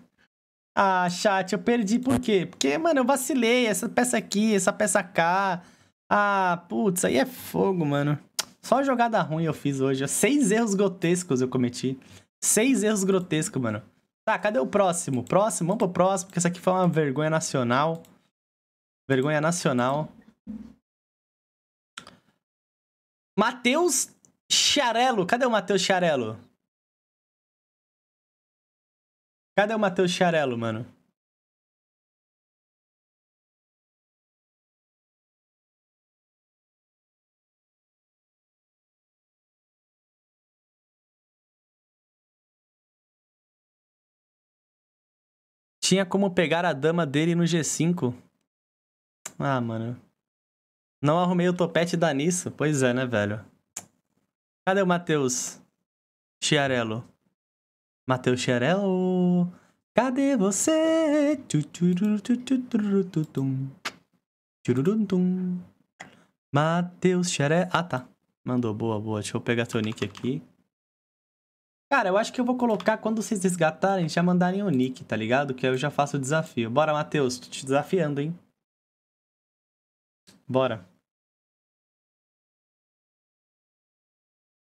Speaker 1: Ah, chat, eu perdi por quê? Porque, mano, eu vacilei. Essa peça aqui, essa peça cá. Ah, putz, aí é fogo, mano. Só jogada ruim eu fiz hoje. Seis erros grotescos eu cometi. Seis erros grotescos, mano. Tá, cadê o próximo? Próximo, vamos pro próximo, porque isso aqui foi uma vergonha nacional. Vergonha nacional.
Speaker 2: Matheus Chiarello. Cadê o Matheus Chiarello? Cadê o Matheus Chiarello, mano? Tinha como pegar a dama dele no G5. Ah, mano.
Speaker 1: Não arrumei o topete da nisso. Pois é, né, velho? Cadê o Matheus Chiarello? Matheus Chiarello? Cadê você? Matheus Chiarello. Ah, tá. Mandou. Boa, boa. Deixa eu pegar seu nick aqui. Cara, eu acho que eu vou colocar quando vocês resgatarem, já mandarem o nick,
Speaker 2: tá ligado? Que aí eu já faço o desafio. Bora, Matheus, tô te desafiando, hein? Bora.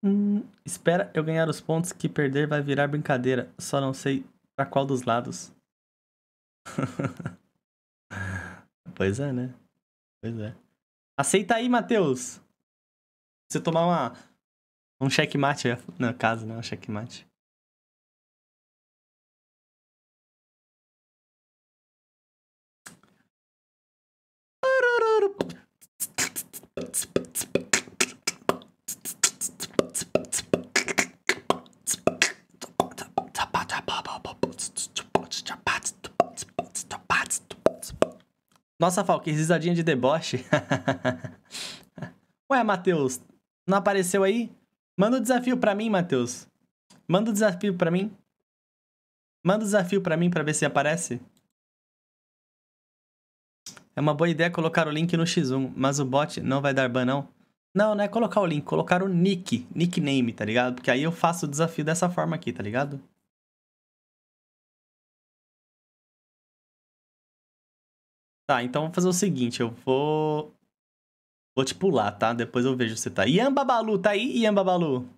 Speaker 2: Hum, espera eu ganhar os pontos que perder vai virar brincadeira. Só não sei pra qual dos lados. [laughs] pois é, né? Pois é. Aceita aí, Matheus. Você tomar uma um checkmate, é. no caso, né? Um checkmate.
Speaker 1: Nossa, Fal, que risadinha de deboche. [laughs] Ué, Matheus, não apareceu aí? Manda o um desafio para mim, Matheus. Manda o um desafio para mim. Manda o um desafio para mim para ver se aparece. É uma boa ideia colocar o link no X1, mas o bot não vai dar ban não. Não, não é colocar o link, colocar o nick, nickname,
Speaker 2: tá ligado? Porque aí eu faço o desafio dessa forma aqui, tá ligado? Tá, então vou fazer o seguinte, eu vou Vou te pular, tá? Depois eu vejo se tá. Ian Babalu, tá aí, Ian Babalu?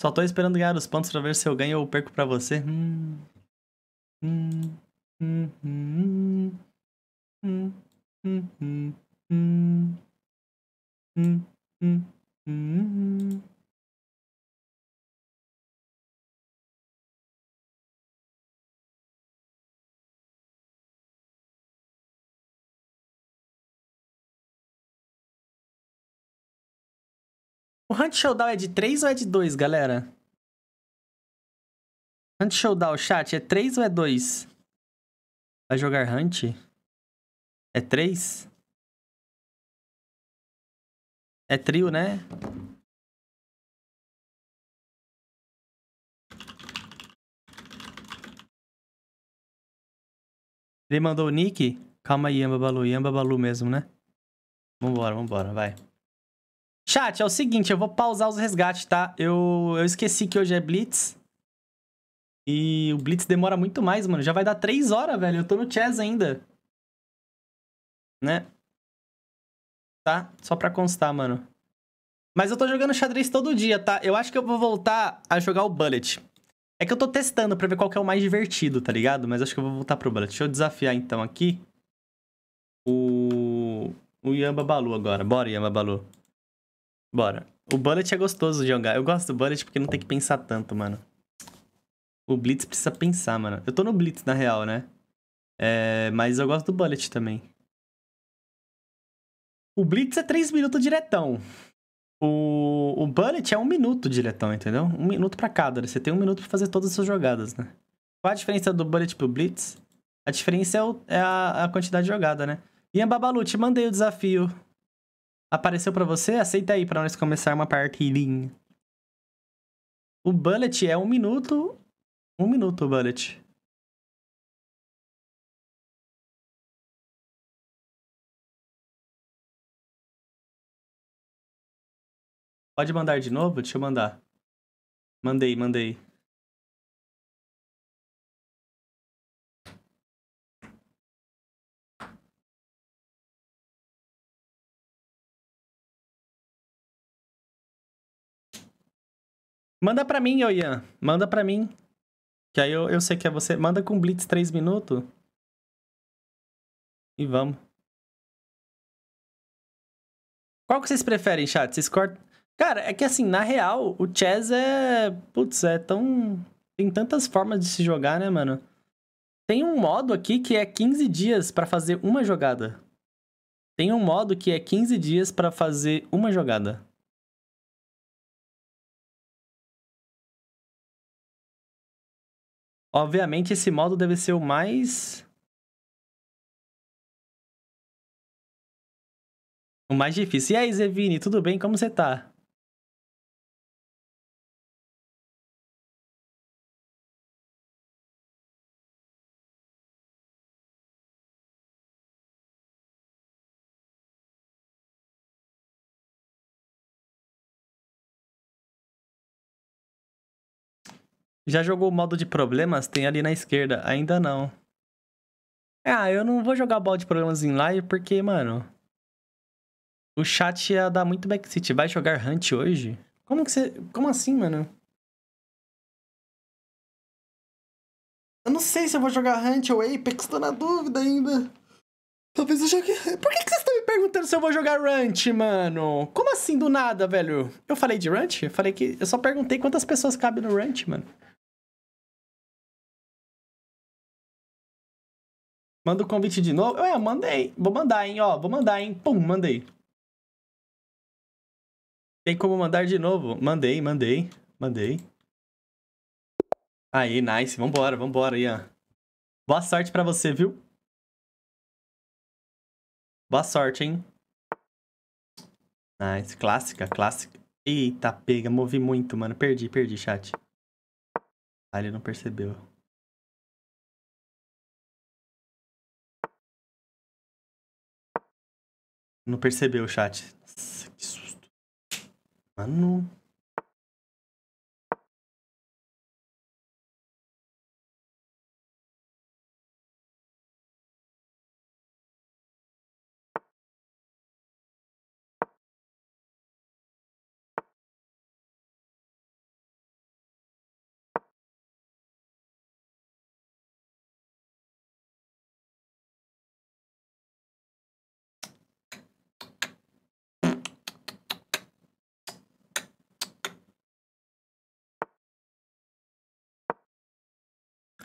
Speaker 1: Só tô esperando ganhar os pontos pra ver se eu ganho ou perco pra você. Hum.
Speaker 3: Hum. Hum. Hum. Hum. Hum. Hum. Hum. Hum. Hum. Hum.
Speaker 2: O Hunt Showdown é de 3 ou é de 2, galera? Hunt Showdown, chat, é 3 ou é 2? Vai jogar Hunt? É 3? É trio, né? Ele mandou o nick? Calma aí, Yamba Balu. Yamba Balu mesmo, né?
Speaker 1: Vambora, vambora, vai. Chat, é o seguinte, eu vou pausar os resgates, tá? Eu, eu esqueci que hoje é Blitz. E o Blitz demora muito mais, mano. Já vai dar 3 horas, velho. Eu tô no chess ainda. Né? Tá? Só pra constar, mano. Mas eu tô jogando xadrez todo dia, tá? Eu acho que eu vou voltar a jogar o Bullet. É que eu tô testando pra ver qual que é o mais divertido, tá ligado? Mas acho que eu vou voltar pro Bullet. Deixa eu desafiar, então, aqui.
Speaker 3: O...
Speaker 1: O Yamba Balu agora. Bora, Yamba Balu. Bora. O Bullet é gostoso de jogar. Eu gosto do Bullet porque não tem que pensar tanto, mano. O Blitz precisa pensar, mano. Eu tô no Blitz, na real, né? É, mas eu gosto do Bullet também. O Blitz é 3 minutos diretão. O, o Bullet é 1 um minuto diretão, entendeu? Um minuto para cada. Né? Você tem um minuto para fazer todas as suas jogadas, né? Qual a diferença do Bullet pro Blitz? A diferença é, o, é a, a, quantidade de jogada, né? Ian Babalu, te mandei o desafio. Apareceu para você? Aceita aí para nós começar uma partidinha.
Speaker 2: O bullet é um minuto. Um minuto o bullet. Pode mandar de novo? Deixa eu mandar. Mandei, mandei. Manda pra mim, ô Ian. Manda pra mim. Que aí eu, eu sei que é você. Manda com Blitz 3 minutos. E vamos. Qual que vocês preferem, chat? Vocês cortam... Cara, é que assim, na real, o
Speaker 1: chess é... Putz, é tão... Tem tantas formas de se jogar, né, mano? Tem um modo aqui que é 15 dias para fazer uma jogada. Tem um modo
Speaker 2: que é 15 dias para fazer uma jogada. Obviamente, esse modo deve ser o mais. O mais difícil. E aí, Zevini, tudo bem? Como você tá? Já jogou o modo de problemas? Tem ali na esquerda. Ainda
Speaker 1: não. Ah, eu não vou jogar o modo de problemas em live porque, mano.
Speaker 2: O chat ia dar muito backseat. Vai jogar Hunt hoje? Como que você. Como assim, mano? Eu não sei se eu vou jogar Hunt ou Apex, tô na dúvida ainda. Talvez eu jogue. Por que, que vocês estão me perguntando
Speaker 1: se eu vou jogar Runt, mano? Como assim do nada, velho? Eu falei de Runt? Eu falei que. Eu só
Speaker 2: perguntei quantas pessoas cabem no Runt, mano. Manda o convite de novo. É, mandei. Vou mandar, hein? Ó, vou mandar, hein? Pum, mandei.
Speaker 1: Tem como mandar de novo? Mandei, mandei,
Speaker 2: mandei. Aí, nice. Vambora, vambora, Ian. Boa sorte pra você, viu? Boa sorte, hein? Nice. Clássica, clássica. Eita, pega. Movi muito, mano. Perdi, perdi, chat. Ah, ele não percebeu. Não percebeu o chat. Nossa, que susto. Mano.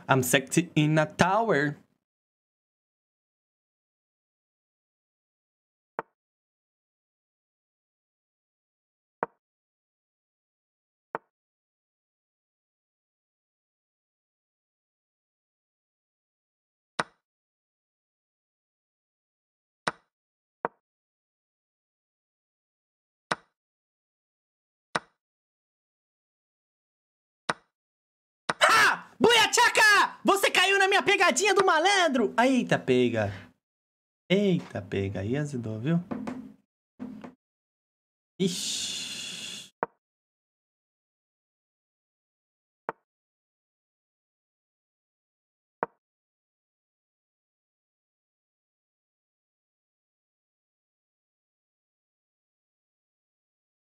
Speaker 2: I'm sexy in a tower. Você caiu na minha pegadinha do malandro! Eita,
Speaker 1: pega. Eita, pega. Aí azedou, viu?
Speaker 2: Ixi.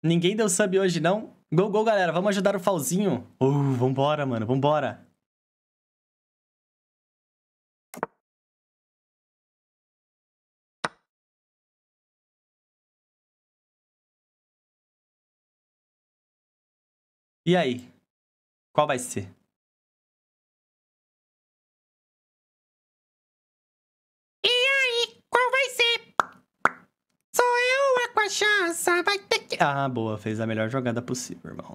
Speaker 2: Ninguém deu sub hoje, não? Gol, gol, galera. Vamos ajudar o Falzinho. Uh, vambora, mano. Vambora. E aí? Qual vai ser? E aí? Qual vai ser? Sou eu a cachaça, vai ter que... Ah, boa, fez a melhor jogada possível, irmão.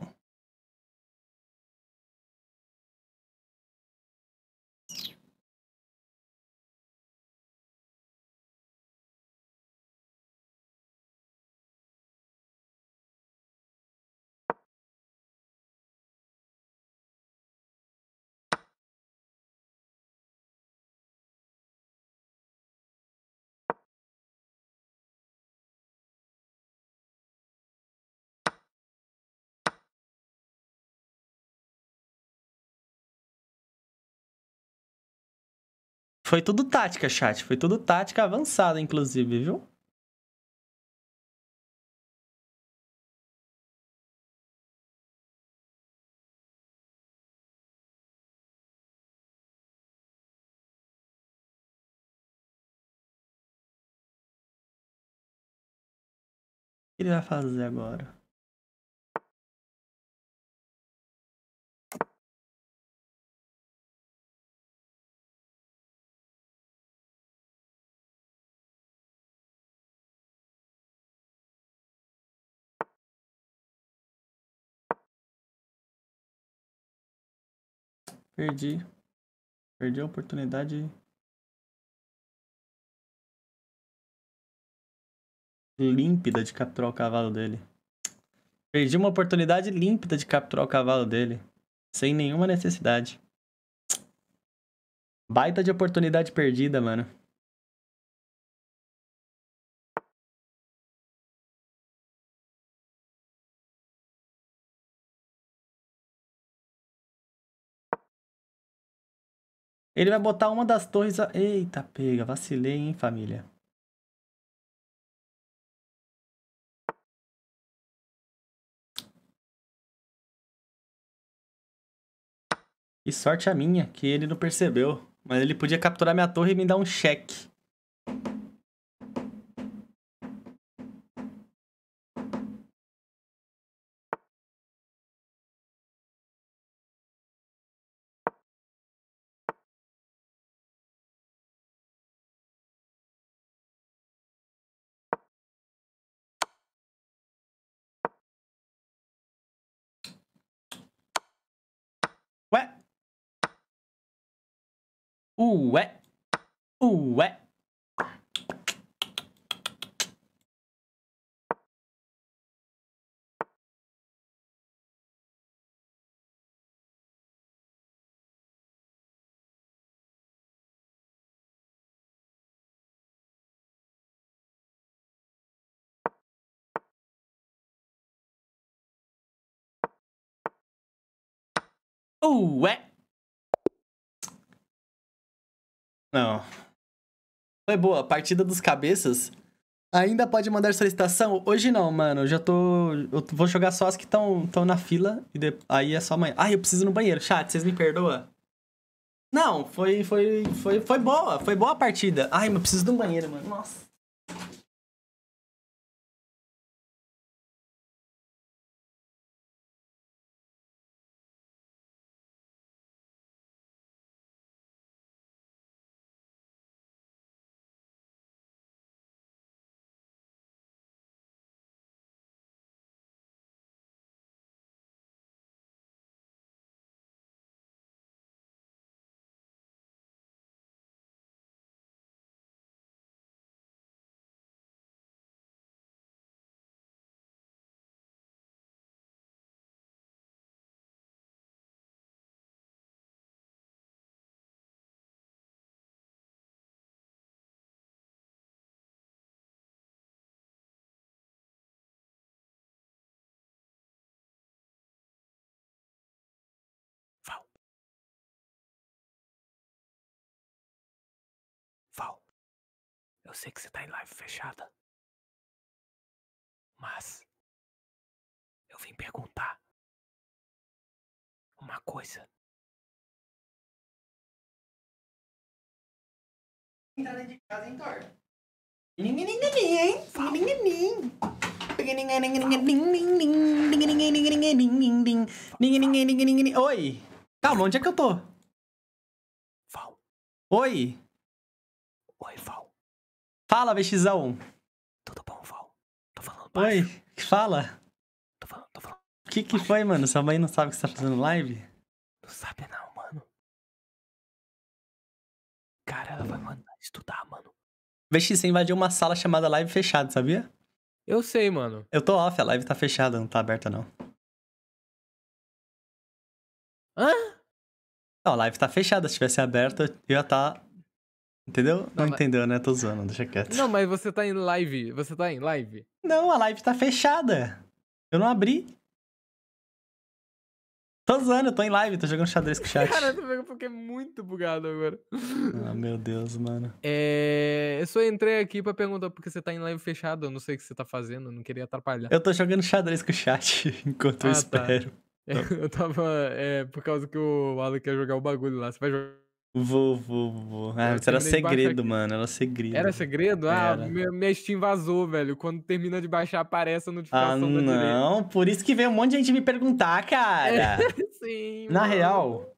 Speaker 2: Foi tudo tática, chat. Foi tudo tática avançada, inclusive, viu? O que ele vai fazer agora? Perdi. Perdi a oportunidade. Límpida de capturar o cavalo dele. Perdi uma oportunidade límpida de capturar o cavalo dele. Sem nenhuma necessidade. Baita de oportunidade perdida, mano. Ele vai botar uma das torres... A... Eita, pega. Vacilei, hein, família. E sorte a minha, que ele não percebeu. Mas ele podia capturar minha torre e me dar um cheque. Ooh, wet. Ooh, wet. Ooh, wet. Não. foi boa, partida dos cabeças. Ainda pode
Speaker 1: mandar solicitação? Hoje não, mano. Eu já tô. Eu vou jogar só as que estão na fila. E de... aí é só amanhã. Ai, eu preciso ir no banheiro. Chat, vocês me perdoam? Não, foi, foi,
Speaker 2: foi, foi boa. Foi boa a partida. Ai, mas eu preciso de um banheiro, mano. Nossa. Val, eu sei que você tá em live fechada. Mas. Eu vim perguntar. Uma coisa. Entrada de casa em Thor. Oi! Calma, onde é que eu tô? Val. Oi! Fala, BX1. Tudo bom, Val? Tô falando baixo. Oi, fala. Tô falando, tô falando. O que que foi, mano? Sua mãe não sabe que você tá fazendo live?
Speaker 3: Não sabe não, mano.
Speaker 1: Cara, ela vai mandar estudar, mano. BX, você invadiu uma sala chamada live fechada, sabia?
Speaker 2: Eu sei, mano. Eu tô off, a live tá fechada, não tá aberta não. Hã? Não, a live tá fechada. Se tivesse aberta, eu ia tá
Speaker 1: Entendeu? Não, não entendeu, né? Tô zoando, deixa quieto. Não,
Speaker 4: mas você tá em live. Você tá em
Speaker 1: live? Não, a live tá fechada. Eu não abri. Tô zoando, eu tô em live, tô jogando xadrez com o chat. Cara,
Speaker 4: eu fiquei é muito bugado agora.
Speaker 1: Ah, meu Deus, mano.
Speaker 4: É. Eu só entrei aqui pra perguntar porque você tá em live fechada, eu não sei o que você tá fazendo, eu não queria atrapalhar. Eu tô
Speaker 1: jogando xadrez com o chat [laughs] enquanto ah, eu tá. espero. Tá. [laughs]
Speaker 4: eu tava. É, por causa que o Alan quer jogar o bagulho lá. Você vai jogar.
Speaker 1: Vou, vou, vou. Ah, mas era segredo, mano. Era segredo. Era segredo? Ah, era.
Speaker 4: Minha, Steam vazou, velho. Quando termina de baixar, aparece a ah, notificação ah, não. Não,
Speaker 1: por isso que veio um monte de gente me perguntar, cara. É,
Speaker 4: [laughs] sim. Na mano. real.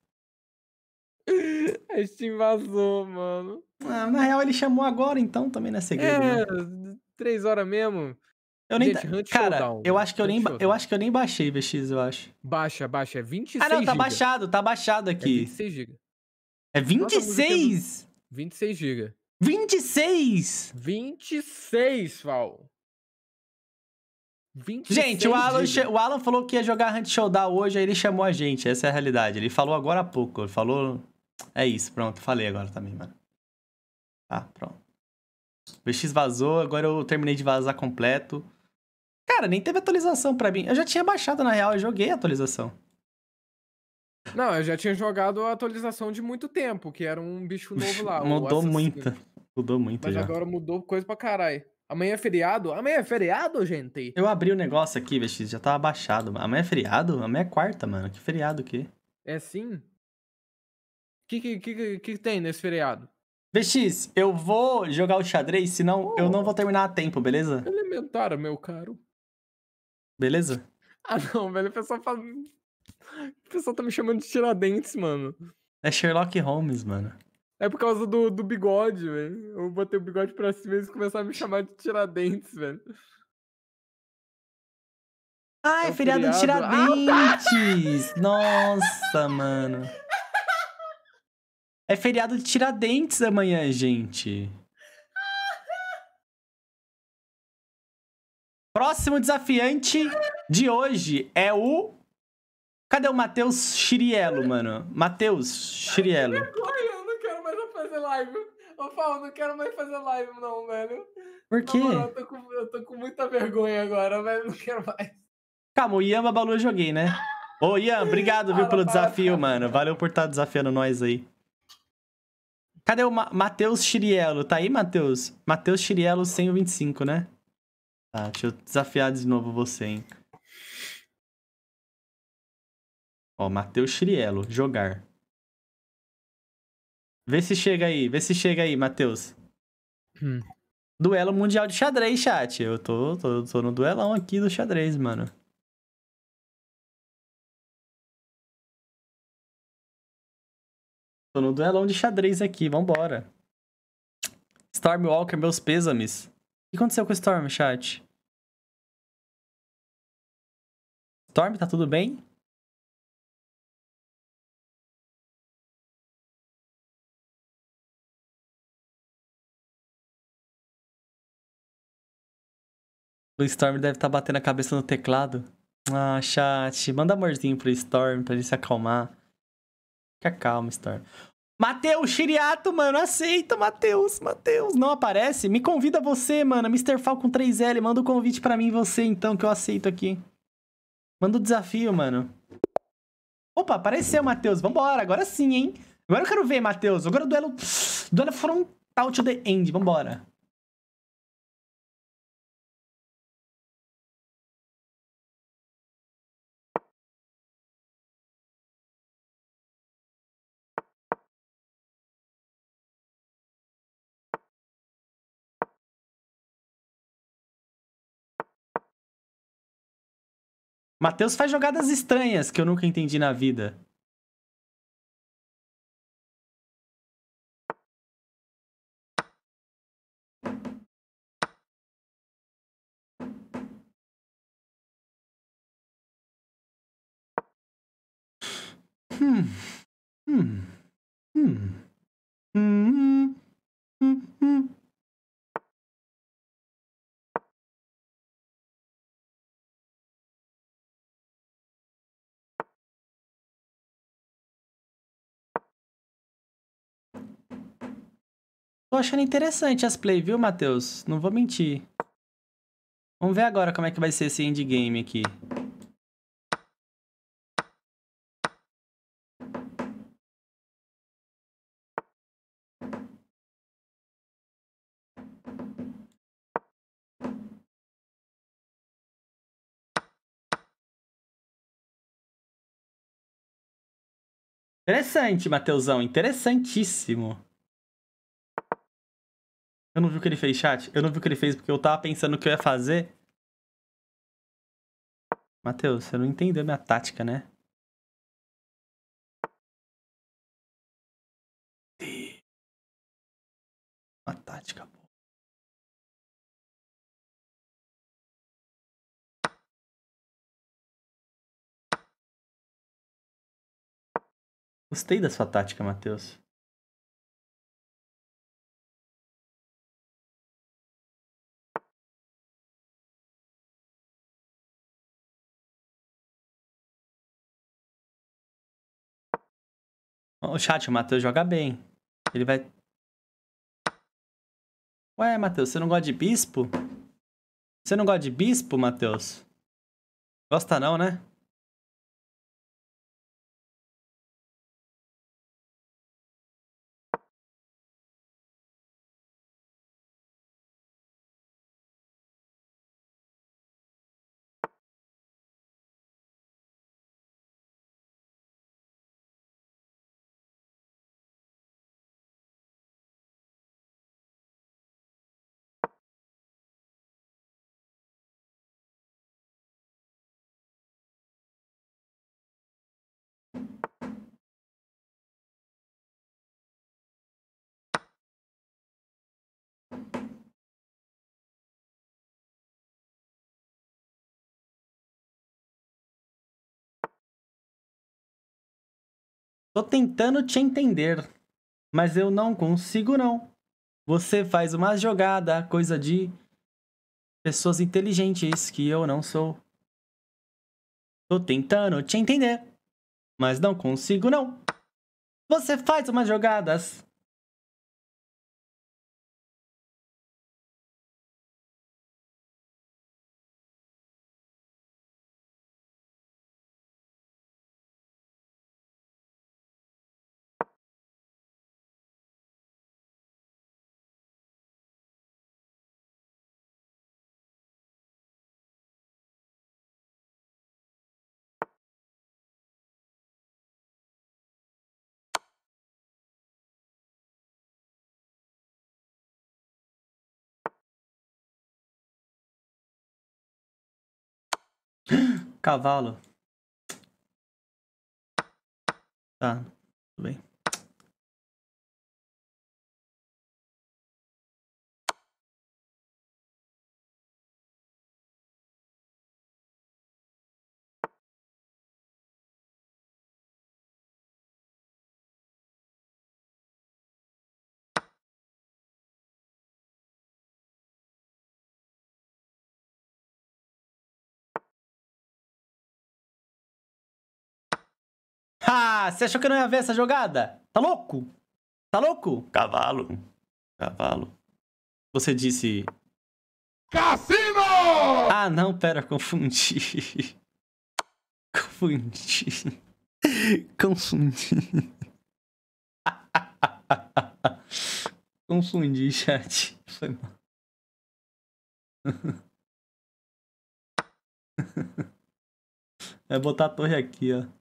Speaker 4: [laughs] A Steam vazou,
Speaker 1: mano. Ah, na real, ele chamou agora, então também não é segredo. É,
Speaker 4: né? três horas
Speaker 1: mesmo. Eu nem gente, cara, eu acho que eu nem eu acho que eu nem baixei VX, eu acho. Baixa, baixa, é 26 Ah, não, tá baixado, tá baixado é aqui. É 26 GB. É 26?
Speaker 4: Nossa, é 26 GB. 26! 26, Val.
Speaker 2: 26 gente, o Alan,
Speaker 1: o Alan falou que ia jogar Hunt Showdown hoje, aí ele chamou a gente. Essa é a realidade. Ele falou agora há pouco. Ele falou. É isso, pronto. Falei agora também, mano. Ah, pronto. O VX vazou, agora eu terminei de vazar completo. Cara, nem teve atualização para mim. Eu já tinha baixado, na real, eu joguei a atualização.
Speaker 4: Não, eu já tinha jogado a atualização de muito tempo, que era um bicho [laughs] novo lá. mudou muita.
Speaker 1: Mudou muito Mas já. agora
Speaker 4: mudou coisa pra caralho. Amanhã é feriado? Amanhã é feriado, gente?
Speaker 1: Eu abri o negócio aqui, VX, já tava tá baixado. Amanhã é feriado? Amanhã é quarta, mano. Que feriado que? É sim? O que, que, que, que tem nesse feriado? VX, eu vou jogar o xadrez, senão oh. eu não vou terminar a tempo, beleza?
Speaker 4: Elementar, meu caro. Beleza? Ah não, velho, o pessoal fala, o pessoal tá me chamando de Tiradentes, mano.
Speaker 1: É Sherlock Holmes, mano.
Speaker 4: É por causa do, do bigode, velho. Eu botei o bigode pra cima e eles começaram a me chamar de Tiradentes, velho. Ah,
Speaker 2: é, feriado, de Tiradentes! Ah, tá. Nossa, mano. É feriado de Tiradentes amanhã, gente. Próximo desafiante de hoje é o
Speaker 1: Cadê o Matheus Chirielo, mano? Matheus Chirielo.
Speaker 3: eu não quero mais
Speaker 4: fazer live. Ô, Paulo, não quero mais fazer live, não, velho.
Speaker 1: Por quê? Não, eu,
Speaker 4: tô com, eu tô com muita vergonha agora, velho. Não quero mais.
Speaker 1: Calma, o Ian Babalu eu joguei, né? Ô, Ian, obrigado, viu, pelo desafio, mano. Valeu por estar tá desafiando nós aí. Cadê o Ma Matheus Chirielo? Tá aí, Matheus? Matheus Chirielo 125, né?
Speaker 2: Tá, deixa eu desafiar de novo você, hein? Ó, Matheus Chirielo, jogar. Vê se chega
Speaker 1: aí, vê se chega aí, Matheus. Hum. Duelo mundial de xadrez, chat. Eu
Speaker 2: tô, tô, tô no duelão aqui do xadrez, mano. Tô no duelão de xadrez aqui, vambora. Stormwalker, meus pêsames. O que aconteceu com o Storm, chat? Storm, tá tudo bem? O Storm deve estar tá batendo a cabeça no teclado. Ah, chat. Manda amorzinho pro
Speaker 1: Storm pra ele se acalmar. Fica calmo, Storm. Matheus Chiriato, mano, aceita, Matheus, Matheus, não aparece? Me convida você, mano, Mr. Falcon 3L, manda o um convite para mim você, então, que eu aceito aqui. Manda o um desafio, mano. Opa, apareceu, Matheus, vambora, agora sim, hein? Agora eu quero ver, Matheus, agora o duelo,
Speaker 2: duelo frontal to the end, vambora. Matheus faz jogadas estranhas que eu nunca entendi na vida. Tô achando interessante as play, viu, Matheus? Não vou mentir. Vamos ver agora como é que vai ser esse endgame aqui. Interessante, Matheusão. Interessantíssimo. Eu não vi o que ele fez, chat. Eu não vi o que ele fez porque eu tava pensando o que eu ia fazer. Matheus, você não entendeu minha tática, né? Uma tática pô. Gostei da sua tática, Matheus. O chat, o Matheus joga bem. Ele vai. Ué, Matheus, você não gosta de bispo? Você não gosta de bispo, Matheus? Gosta não, né? Tô tentando te entender, mas eu não
Speaker 1: consigo não. Você faz uma jogada, coisa de pessoas inteligentes que eu não sou. Tô tentando te entender,
Speaker 2: mas não consigo não. Você faz umas jogadas, Cavalo. Tá, tudo bem. [laughs] Ah, você achou que eu não ia ver essa jogada? Tá louco? Tá louco? Cavalo.
Speaker 1: Cavalo. Você disse... Cassino! Ah, não, pera, confundi. [laughs] Confundi.
Speaker 2: [laughs] Confundi. Confundi, chat. Foi mal. É botar a torre aqui, ó.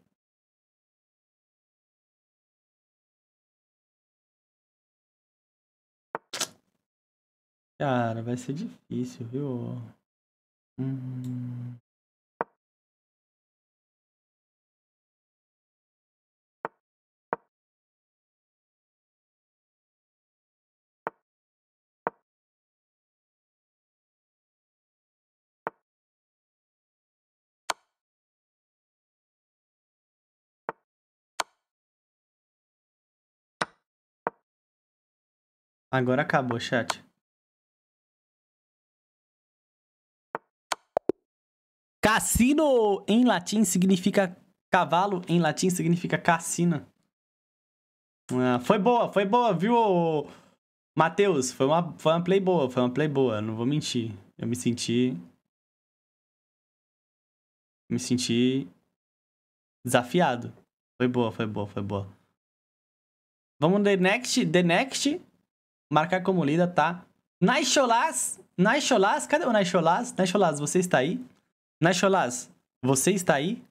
Speaker 2: Cara, vai ser difícil, viu? Uhum. Agora acabou, chat. Cassino em latim significa cavalo,
Speaker 1: em latim significa cassina. Ah, foi boa, foi boa, viu, Matheus? Foi uma, foi uma play boa, foi uma play boa, não vou mentir. Eu me senti.
Speaker 2: Me senti. Desafiado. Foi boa, foi boa, foi boa. Vamos the next, the next.
Speaker 1: Marcar como lida, tá? Naixolás, Naixolás, cadê o Naixolás? Naixolás, você está aí? Nacholas, você está aí?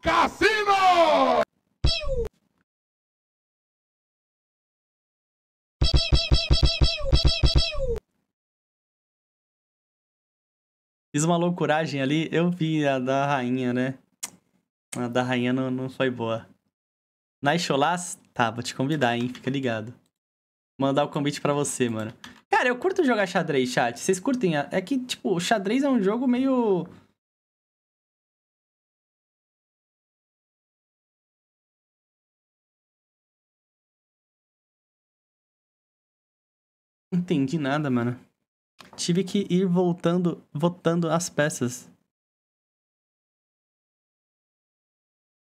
Speaker 2: Cassino! Fiz uma loucuragem ali, eu vi a da rainha, né?
Speaker 1: A da rainha não, não foi boa. Nacholas? Tá, vou te convidar, hein? Fica ligado. Mandar o convite para você, mano. Cara, eu curto jogar xadrez, chat. Vocês curtem? É,
Speaker 2: é que, tipo, o xadrez é um jogo meio. Entendi nada, mano. Tive que ir voltando, votando as peças.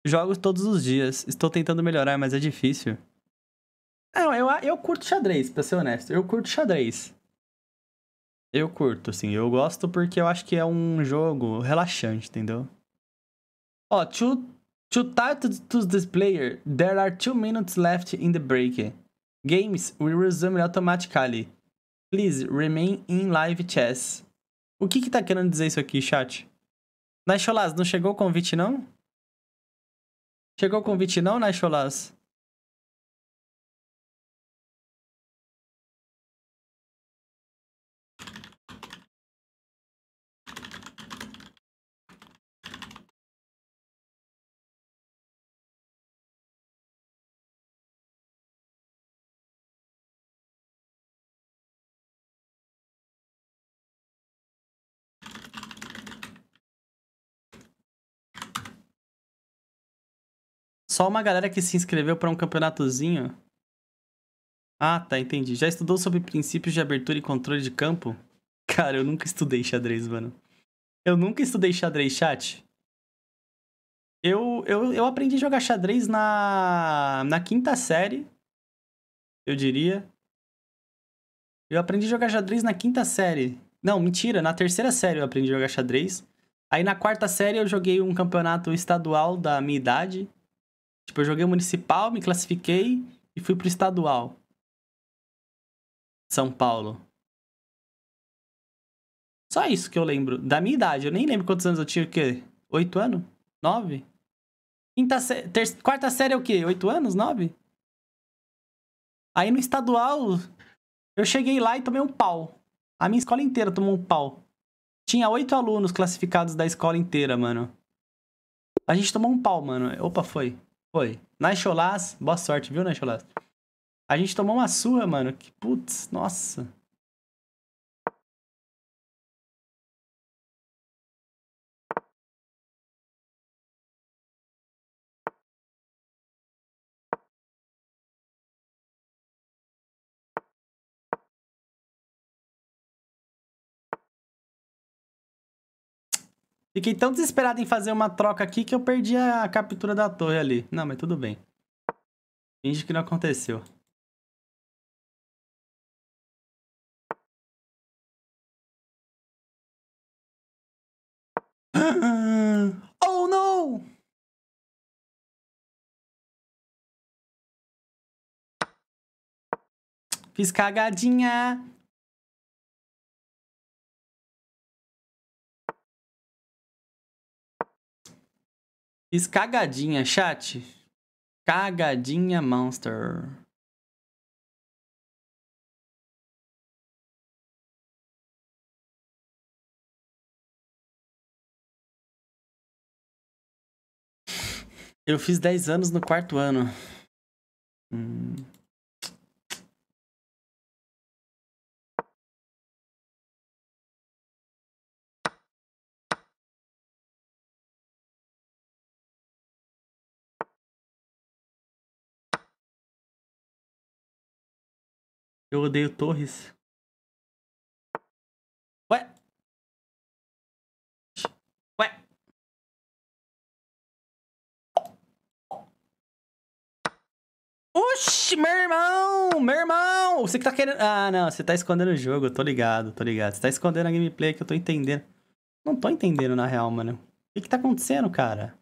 Speaker 2: Jogo todos os dias. Estou tentando melhorar, mas é difícil.
Speaker 1: Não, eu, eu curto xadrez, pra ser honesto. Eu curto xadrez. Eu curto, assim. Eu gosto porque eu acho que é um jogo relaxante, entendeu? Ó, oh, to, to title to this player, there are two minutes left in the break. Games will resume automatically. Please remain in live chess.
Speaker 2: O que que tá querendo dizer isso aqui, chat? Nacholas, não chegou o convite, não? Chegou o convite, não, Nacholas? Só uma galera que se inscreveu para um campeonatozinho?
Speaker 1: Ah, tá, entendi. Já estudou sobre princípios de abertura e controle de campo? Cara, eu nunca estudei xadrez, mano. Eu nunca estudei xadrez, chat. Eu, eu, eu aprendi a jogar xadrez na, na quinta série, eu diria. Eu aprendi a jogar xadrez na quinta série. Não, mentira, na terceira série eu aprendi a jogar xadrez. Aí na quarta série eu joguei um campeonato estadual
Speaker 2: da minha idade. Tipo, eu joguei municipal, me classifiquei e fui pro estadual. São Paulo. Só isso que eu lembro. Da minha idade, eu nem lembro quantos anos eu tinha, o quê? Oito anos? Nove?
Speaker 1: Quinta sé... Ter... Quarta série é o quê? Oito anos? Nove? Aí no estadual, eu cheguei lá e tomei um pau. A minha escola inteira tomou um pau. Tinha oito alunos classificados da escola inteira, mano. A gente tomou um pau, mano. Opa, foi. Foi. Naixolás, boa sorte, viu, Naixolás?
Speaker 2: A gente tomou uma surra, mano. Que putz, nossa. Fiquei tão desesperado em fazer uma troca aqui que eu perdi a captura da torre ali. Não, mas tudo bem. Finge que não aconteceu. [gasps] Oh, não! Fiz cagadinha. Fiz cagadinha, chat. Cagadinha Monster. Eu fiz 10 anos no quarto ano. Hum. Eu odeio torres. Ué? Ué? Oxi, meu irmão!
Speaker 1: Meu irmão! Você que tá querendo... Ah, não. Você tá escondendo o jogo. Eu tô ligado, tô ligado. Você tá escondendo a
Speaker 2: gameplay que eu tô entendendo. Não tô entendendo, na real, mano. O que que tá acontecendo, cara?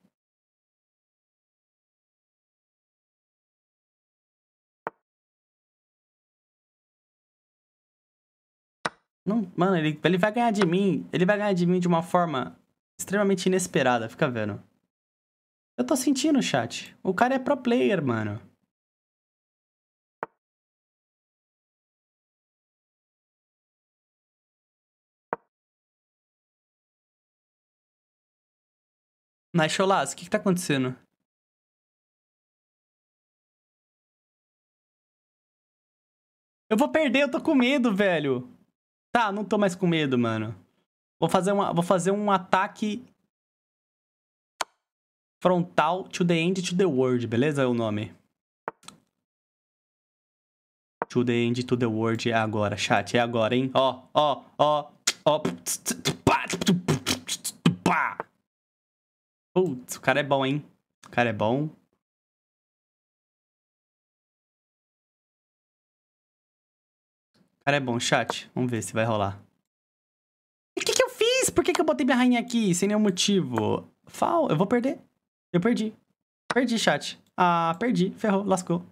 Speaker 2: Não, mano, ele, ele vai ganhar de mim. Ele vai ganhar de mim de uma forma extremamente inesperada, fica vendo. Eu tô sentindo, chat. O cara é pro player, mano. Mas, Cholas, o que que tá acontecendo? Eu vou perder, eu tô com medo, velho. Tá, não tô mais com medo, mano.
Speaker 1: Vou fazer, uma, vou fazer um ataque frontal to the end to the world, beleza? É o nome. To the end to the world é agora, chat. É agora, hein? Ó, ó, ó, ó.
Speaker 2: Putz, o cara é bom, hein? O cara é bom. cara é bom. Chat, vamos ver se vai rolar.
Speaker 1: O que, que eu fiz? Por que, que eu botei minha rainha aqui sem nenhum motivo? Fal, eu vou perder.
Speaker 2: Eu perdi. Perdi, chat. Ah, perdi. Ferrou, lascou.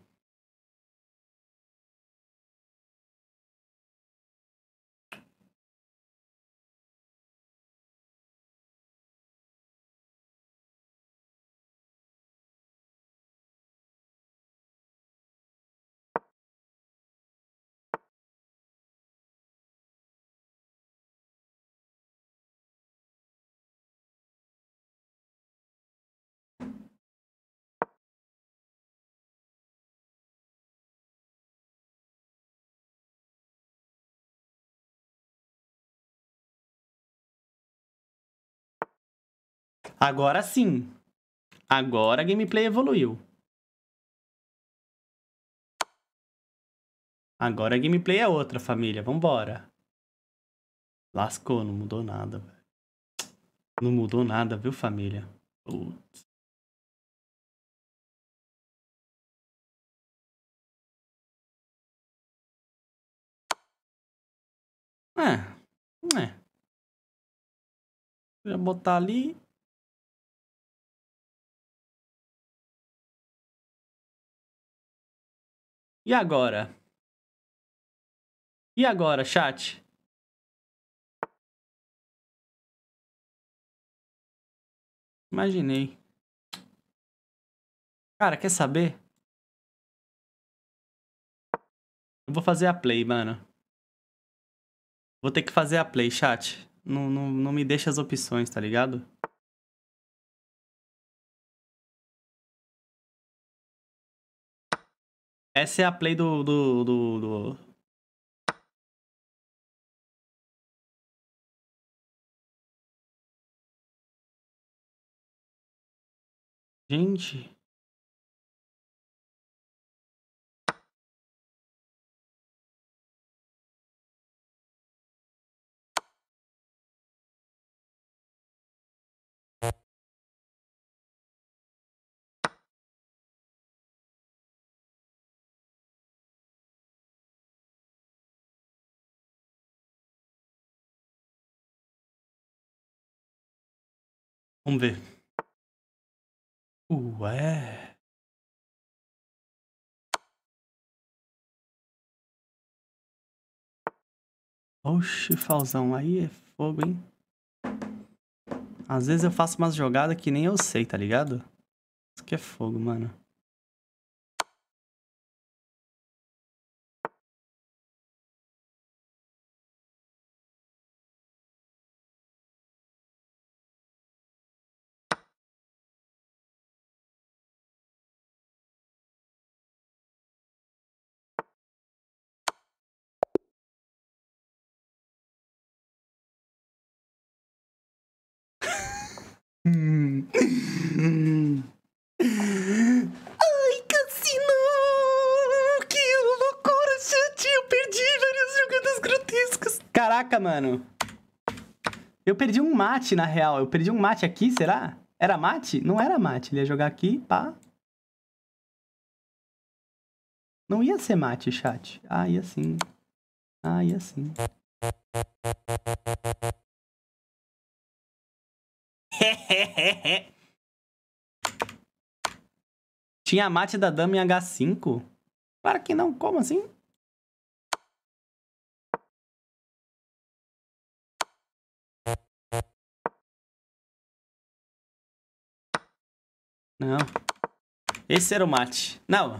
Speaker 2: Agora sim. Agora a gameplay evoluiu. Agora a gameplay é outra, família. Vambora. Lascou, não mudou nada, Não mudou nada, viu, família? Putz. É. É. Vou botar ali. E agora? E agora, chat? Imaginei. Cara, quer saber? Eu vou fazer a play, mano. Vou ter que fazer a play, chat. Não, não, não me deixa as opções, tá ligado? Essa é a play do. do, do, do... Gente. Vamos ver. Ué. Oxe, Falzão, aí é fogo, hein? Às vezes eu faço umas jogadas que nem eu sei, tá ligado? Isso que é fogo, mano.
Speaker 1: mano. Eu perdi um mate, na real. Eu perdi um mate aqui, será? Era mate? Não era mate.
Speaker 2: Ele ia jogar aqui, pá. Não ia ser mate, chat. Ah, ia sim. Ah, ia sim. [laughs] Tinha mate da dama em H5? Claro que não, como assim? Não. Esse era o mate. Não.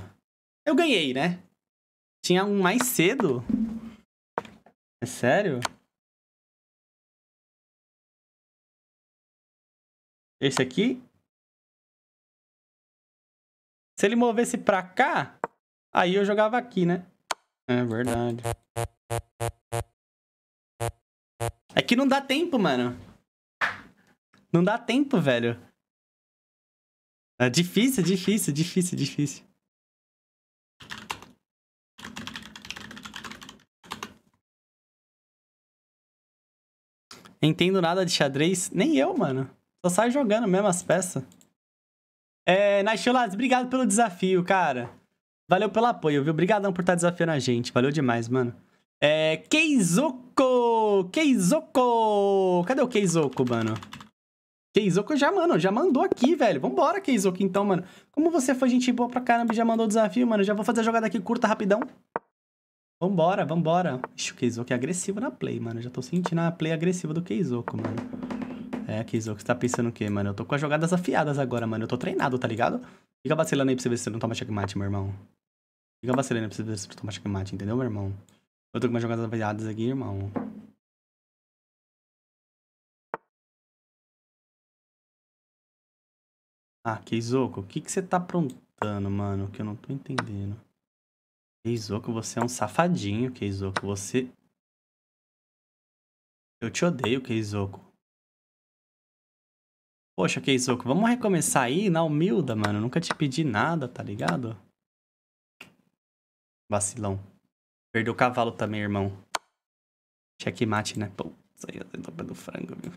Speaker 2: Eu ganhei, né? Tinha um mais cedo. É sério? Esse aqui? Se ele movesse pra cá, aí eu jogava aqui, né? É verdade. É que não dá tempo, mano. Não dá tempo, velho. É difícil, difícil, difícil, difícil.
Speaker 1: Entendo nada de xadrez. Nem eu, mano. Só sai jogando mesmo as peças. É, Nacholas, obrigado pelo desafio, cara. Valeu pelo apoio, viu? Obrigadão por estar tá desafiando a gente. Valeu demais, mano. É, Keizoko! Keizoko! Cadê o Keizoko, mano? Keizoko já, mano, já mandou aqui, velho. Vambora, Keizoko, então, mano. Como você foi gente boa pra caramba e já mandou o desafio, mano. Já vou fazer a jogada aqui curta, rapidão. Vambora, vambora. Ixi, o Keizoko é agressivo na play, mano. Já tô sentindo a play agressiva do Keizoko, mano. É, Keizoko, você tá pensando o quê, mano? Eu tô com as jogadas afiadas agora, mano. Eu tô treinado, tá ligado? Fica vacilando aí pra você ver se você não toma checkmate, meu irmão. Fica vacilando aí pra você ver se você não toma
Speaker 2: checkmate, entendeu, meu irmão? Eu tô com umas jogadas afiadas aqui, irmão. Ah, Keizoko, o que, que você tá aprontando, mano? Que eu não tô entendendo. Keizoko,
Speaker 1: você é um safadinho, Keizoko. Você. Eu te odeio, Keizoko. Poxa, Keizoko, vamos recomeçar aí na humilda, mano. nunca te pedi nada, tá ligado? Vacilão.
Speaker 2: Perdeu o cavalo também, irmão. Checkmate, né? Pô, isso aí é do frango, viu?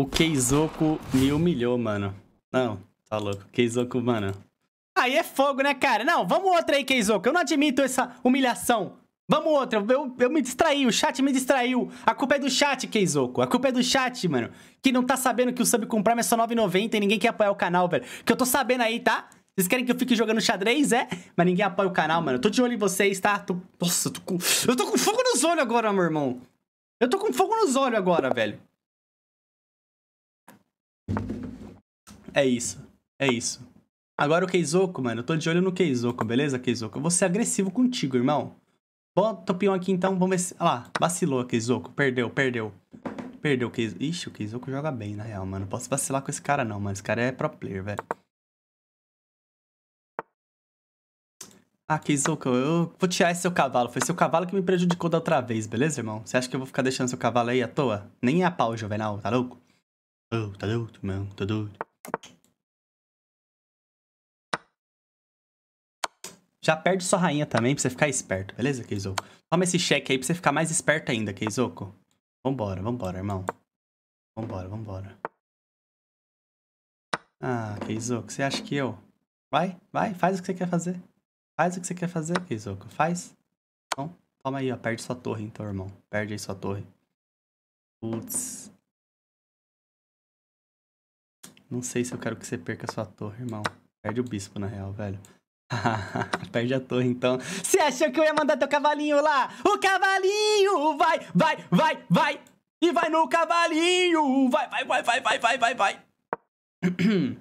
Speaker 2: O Keizoku me humilhou, mano. Não, tá louco. Keizoku, mano. Aí é
Speaker 1: fogo, né, cara? Não, vamos outra aí, Keizoku. Eu não admito essa humilhação. Vamos outra. Eu, eu me distraí, o chat me distraiu. A culpa é do chat, Keizoku. A culpa é do chat, mano. Que não tá sabendo que o sub com Prime é só 9,90 e ninguém quer apoiar o canal, velho. Que eu tô sabendo aí, tá? Vocês querem que eu fique jogando xadrez, é? Mas ninguém apoia o canal, mano. Eu tô de olho em vocês, tá? Tô... Nossa, eu tô com... Eu tô com fogo nos olhos agora, meu irmão. Eu tô com fogo nos olhos agora, velho. É isso. É isso. Agora o Keizoko, mano. Eu tô de olho no Keizoko, beleza, Keizoko? Eu vou ser agressivo contigo, irmão. Bota o peão aqui então, vamos ver se. Olha lá, vacilou, Keizoko. Perdeu, perdeu. Perdeu o Keizoko. Ixi, o Keizoko joga bem, na real, mano. Não posso vacilar com esse cara, não, mano. Esse cara é pro player, velho. Ah, Keizoko, eu vou tirar esse seu cavalo. Foi seu cavalo que me prejudicou da outra vez, beleza, irmão? Você acha que eu vou ficar deixando seu cavalo aí à toa? Nem é a pau, Juvenal, tá louco? Oh, tá doido, irmão, tá doido. Já perde sua rainha também pra você ficar esperto, beleza, Keizoko? Toma esse cheque aí pra você ficar mais esperto ainda, Keizoko. Vambora, vambora, irmão. Vambora, vambora. Ah, Keizoko, você acha que eu... Vai, vai, faz o que você quer fazer. Faz o que você quer fazer, Keizoko, faz. Então, toma aí, ó, perde sua torre, então, irmão. Perde aí sua torre. Putz. Não sei se eu quero que você perca a sua torre, irmão. Perde o bispo, na real, velho. [laughs] Perde a torre, então. Você achou que eu ia mandar teu cavalinho lá? O cavalinho
Speaker 2: vai, vai, vai, vai. E vai no cavalinho. Vai, vai, vai, vai, vai, vai, vai, vai. [clears throat]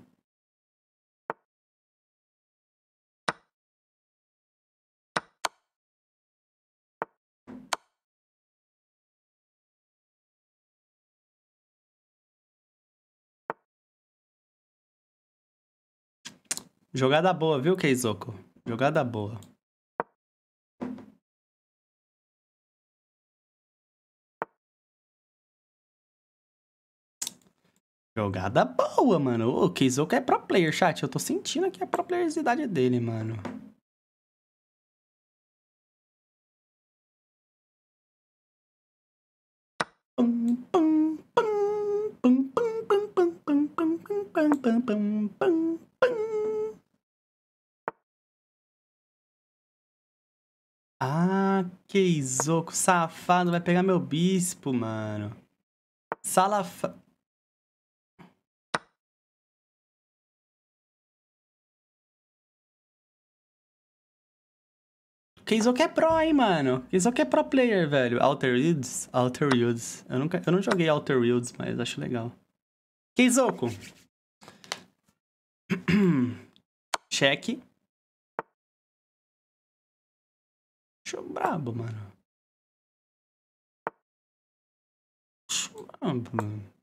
Speaker 2: Jogada boa, viu, Keizoko? Jogada boa. Jogada boa, mano. O Keizoko é pro player, chat. Eu tô sentindo aqui a pro playeridade dele, mano.
Speaker 3: pum, pum, pum, pum, pum, pum, pum, pum, pum, pum, pum, pum.
Speaker 2: que isoco, safado, vai pegar meu bispo, mano. Salafa... Keizoku é pro, hein, mano. Keizoku é pro player,
Speaker 1: velho. Alter Wilds? Alter Wilds. Eu, nunca, eu não joguei Alter Wilds, mas acho legal.
Speaker 2: Keizoku. [clears throat] Cheque. Show brabo, mano. Show brabo, mano.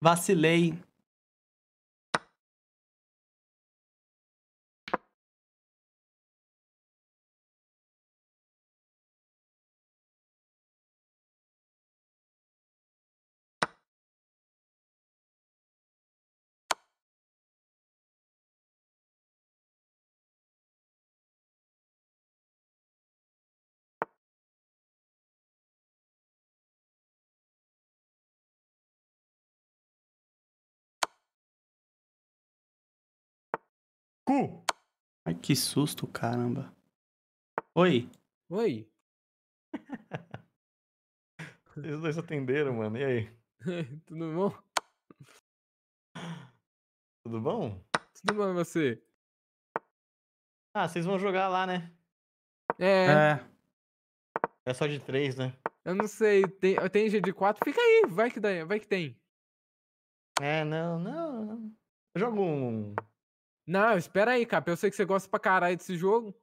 Speaker 2: Vacilei. Cu! Ai, que susto, caramba. Oi. Oi.
Speaker 5: Os dois atenderam, mano. E aí?
Speaker 2: [laughs] Tudo bom?
Speaker 5: Tudo bom?
Speaker 4: Tudo bom, você?
Speaker 2: Ah, vocês vão jogar lá, né?
Speaker 5: É. É, é só de três, né?
Speaker 4: Eu não sei, tem, tem G de 4, fica aí, vai que, dá, vai que tem.
Speaker 5: É, não,
Speaker 3: não.
Speaker 5: jogo um
Speaker 4: não, espera aí, Cap. Eu sei que você gosta pra caralho desse jogo.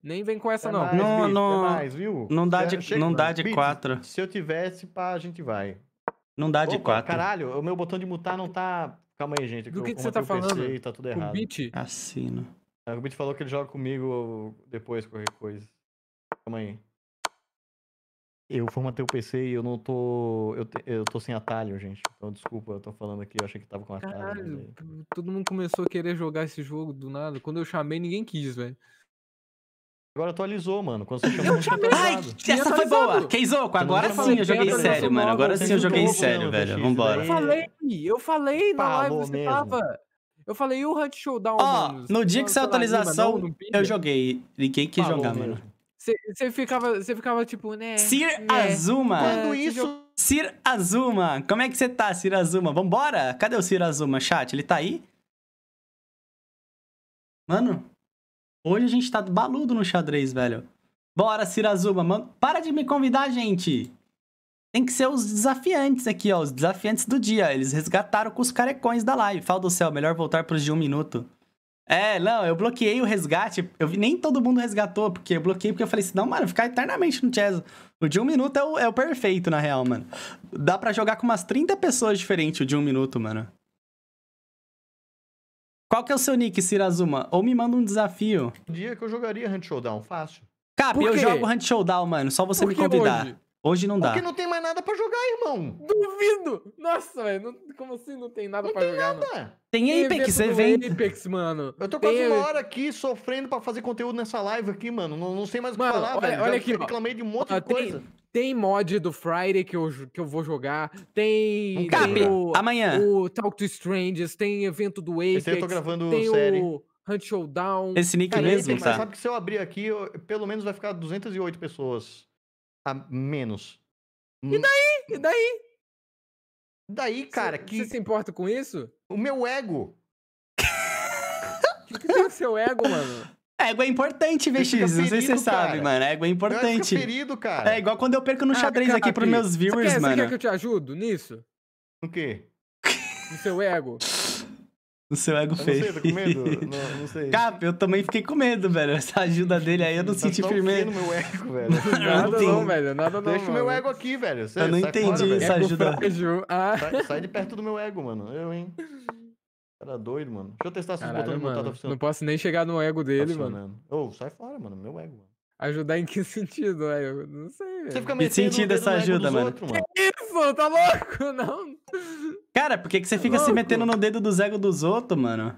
Speaker 4: Nem vem com essa, é não. Mais, não, bicho, não, é
Speaker 5: mais, viu? não dá de, Chega, não dá de quatro. Se eu tivesse, pá, a gente vai. Não dá de Opa, quatro. Caralho, o meu botão de mutar não tá. Calma aí, gente. Do que, que, que você tá falando? PC, tá tudo errado. O
Speaker 1: Beat? Assino.
Speaker 5: É, o Beat falou que ele joga comigo depois, qualquer coisa. Calma aí. Eu formatei o PC e eu não tô. Eu, te... eu tô sem atalho, gente. Então, desculpa, eu tô falando aqui, eu achei que tava com atalho. Caralho,
Speaker 3: mas...
Speaker 4: É. todo mundo começou a querer jogar esse jogo do nada. Quando eu chamei, ninguém quis, velho.
Speaker 5: Agora atualizou, mano. Quando você chamou, eu
Speaker 3: chamei. Ai, essa foi boa.
Speaker 1: Keizouco,
Speaker 5: agora sim eu joguei sério, mano. Agora sim eu joguei sério, velho.
Speaker 1: Vambora. Né? Eu falei,
Speaker 4: eu falei na live você mesmo. tava. Eu falei, e o Hunt Showdown? Ó, oh, no dia que saiu a tá atualização,
Speaker 1: eu joguei. Ninguém quis jogar, mano.
Speaker 4: Você ficava, você ficava tipo, né? Sir né, Azuma. É, Quando isso...
Speaker 1: Sir Azuma. Como é que você tá, Sir Azuma? Vambora? Cadê o Sir Azuma, chat? Ele tá aí? Mano, hoje a gente tá baludo no xadrez, velho. Bora, Sir Azuma. Mano, para de me convidar, gente. Tem que ser os desafiantes aqui, ó. Os desafiantes do dia. Eles resgataram com os carecões da live. Fala do céu, melhor voltar pros de um minuto. É, não, eu bloqueei o resgate. Eu vi, nem todo mundo resgatou, porque eu bloqueei, porque eu falei assim, não, mano, ficar eternamente no chess. O de um minuto é o, é o perfeito, na real, mano. Dá para jogar com umas 30 pessoas diferentes o de um minuto, mano. Qual que é o seu nick, Sirazuma? Ou me manda um desafio. dia que eu jogaria Hunt Showdown, fácil. Cap, eu jogo Hunt Showdown, mano. Só você me convidar. Hoje? Hoje não dá. Porque
Speaker 5: não tem mais nada para jogar, irmão. Duvido!
Speaker 4: Nossa, velho, como assim não tem nada não pra tem jogar? Nada. Não. Tem
Speaker 3: Apex, você vem.
Speaker 1: Apex, mano.
Speaker 4: Eu tô quase tem... uma hora
Speaker 5: aqui sofrendo para fazer conteúdo nessa live aqui, mano. Não, não sei mais o que falar, olha, velho. Olha Já aqui, reclamei de um monte ó, de tem... coisa.
Speaker 4: Tem mod do Friday que eu, que eu vou jogar. Tem. Um tem o, Amanhã. O Talk to Strangers. Tem evento do Apex. Esse eu tô gravando tem série. O
Speaker 5: Hunt Showdown. Esse nick Cara, mesmo, Apex, tá? Mas sabe que se eu abrir aqui, eu, pelo menos vai ficar 208 pessoas a menos. E hum. daí? E daí? Daí, cara, cê, que. Você se importa com isso? O meu ego.
Speaker 4: O que, que tem o seu ego, mano?
Speaker 1: Ego é importante, VX. Não sei se você sabe, mano. Ego é importante. Ferido, cara. É igual quando eu perco no ah, xadrez cara, aqui pros meus viewers, quer, mano. Você quer que eu
Speaker 4: te ajudo nisso? O quê? No seu ego? [laughs]
Speaker 1: O seu ego eu fez. Não sei, tô tá com medo. Não, não sei. Cap, eu também fiquei com medo, velho. Essa ajuda dele aí eu não tá senti firmeza. no
Speaker 5: meu ego, velho. [laughs] Nada não, não, não, velho. Nada não. Deixa o meu ego aqui, velho. Você, eu não entendi fora, essa ajuda. Ah. Sai, sai, de perto do meu ego, mano. Eu, hein? Cara doido, mano. Deixa eu testar se os botões do meu tá funcionando. Não
Speaker 4: posso nem chegar no ego dele, tá mano.
Speaker 5: Ô, oh, sai fora, mano. Meu ego, mano.
Speaker 4: Ajudar em que [laughs] sentido?
Speaker 1: Eu não sei, velho.
Speaker 4: Você fica que sentido essa ajuda, mano? mano? Que isso? Tá louco? [laughs] Não.
Speaker 1: Cara, por que, que você tá fica louco? se metendo no dedo dos ego dos outros, mano?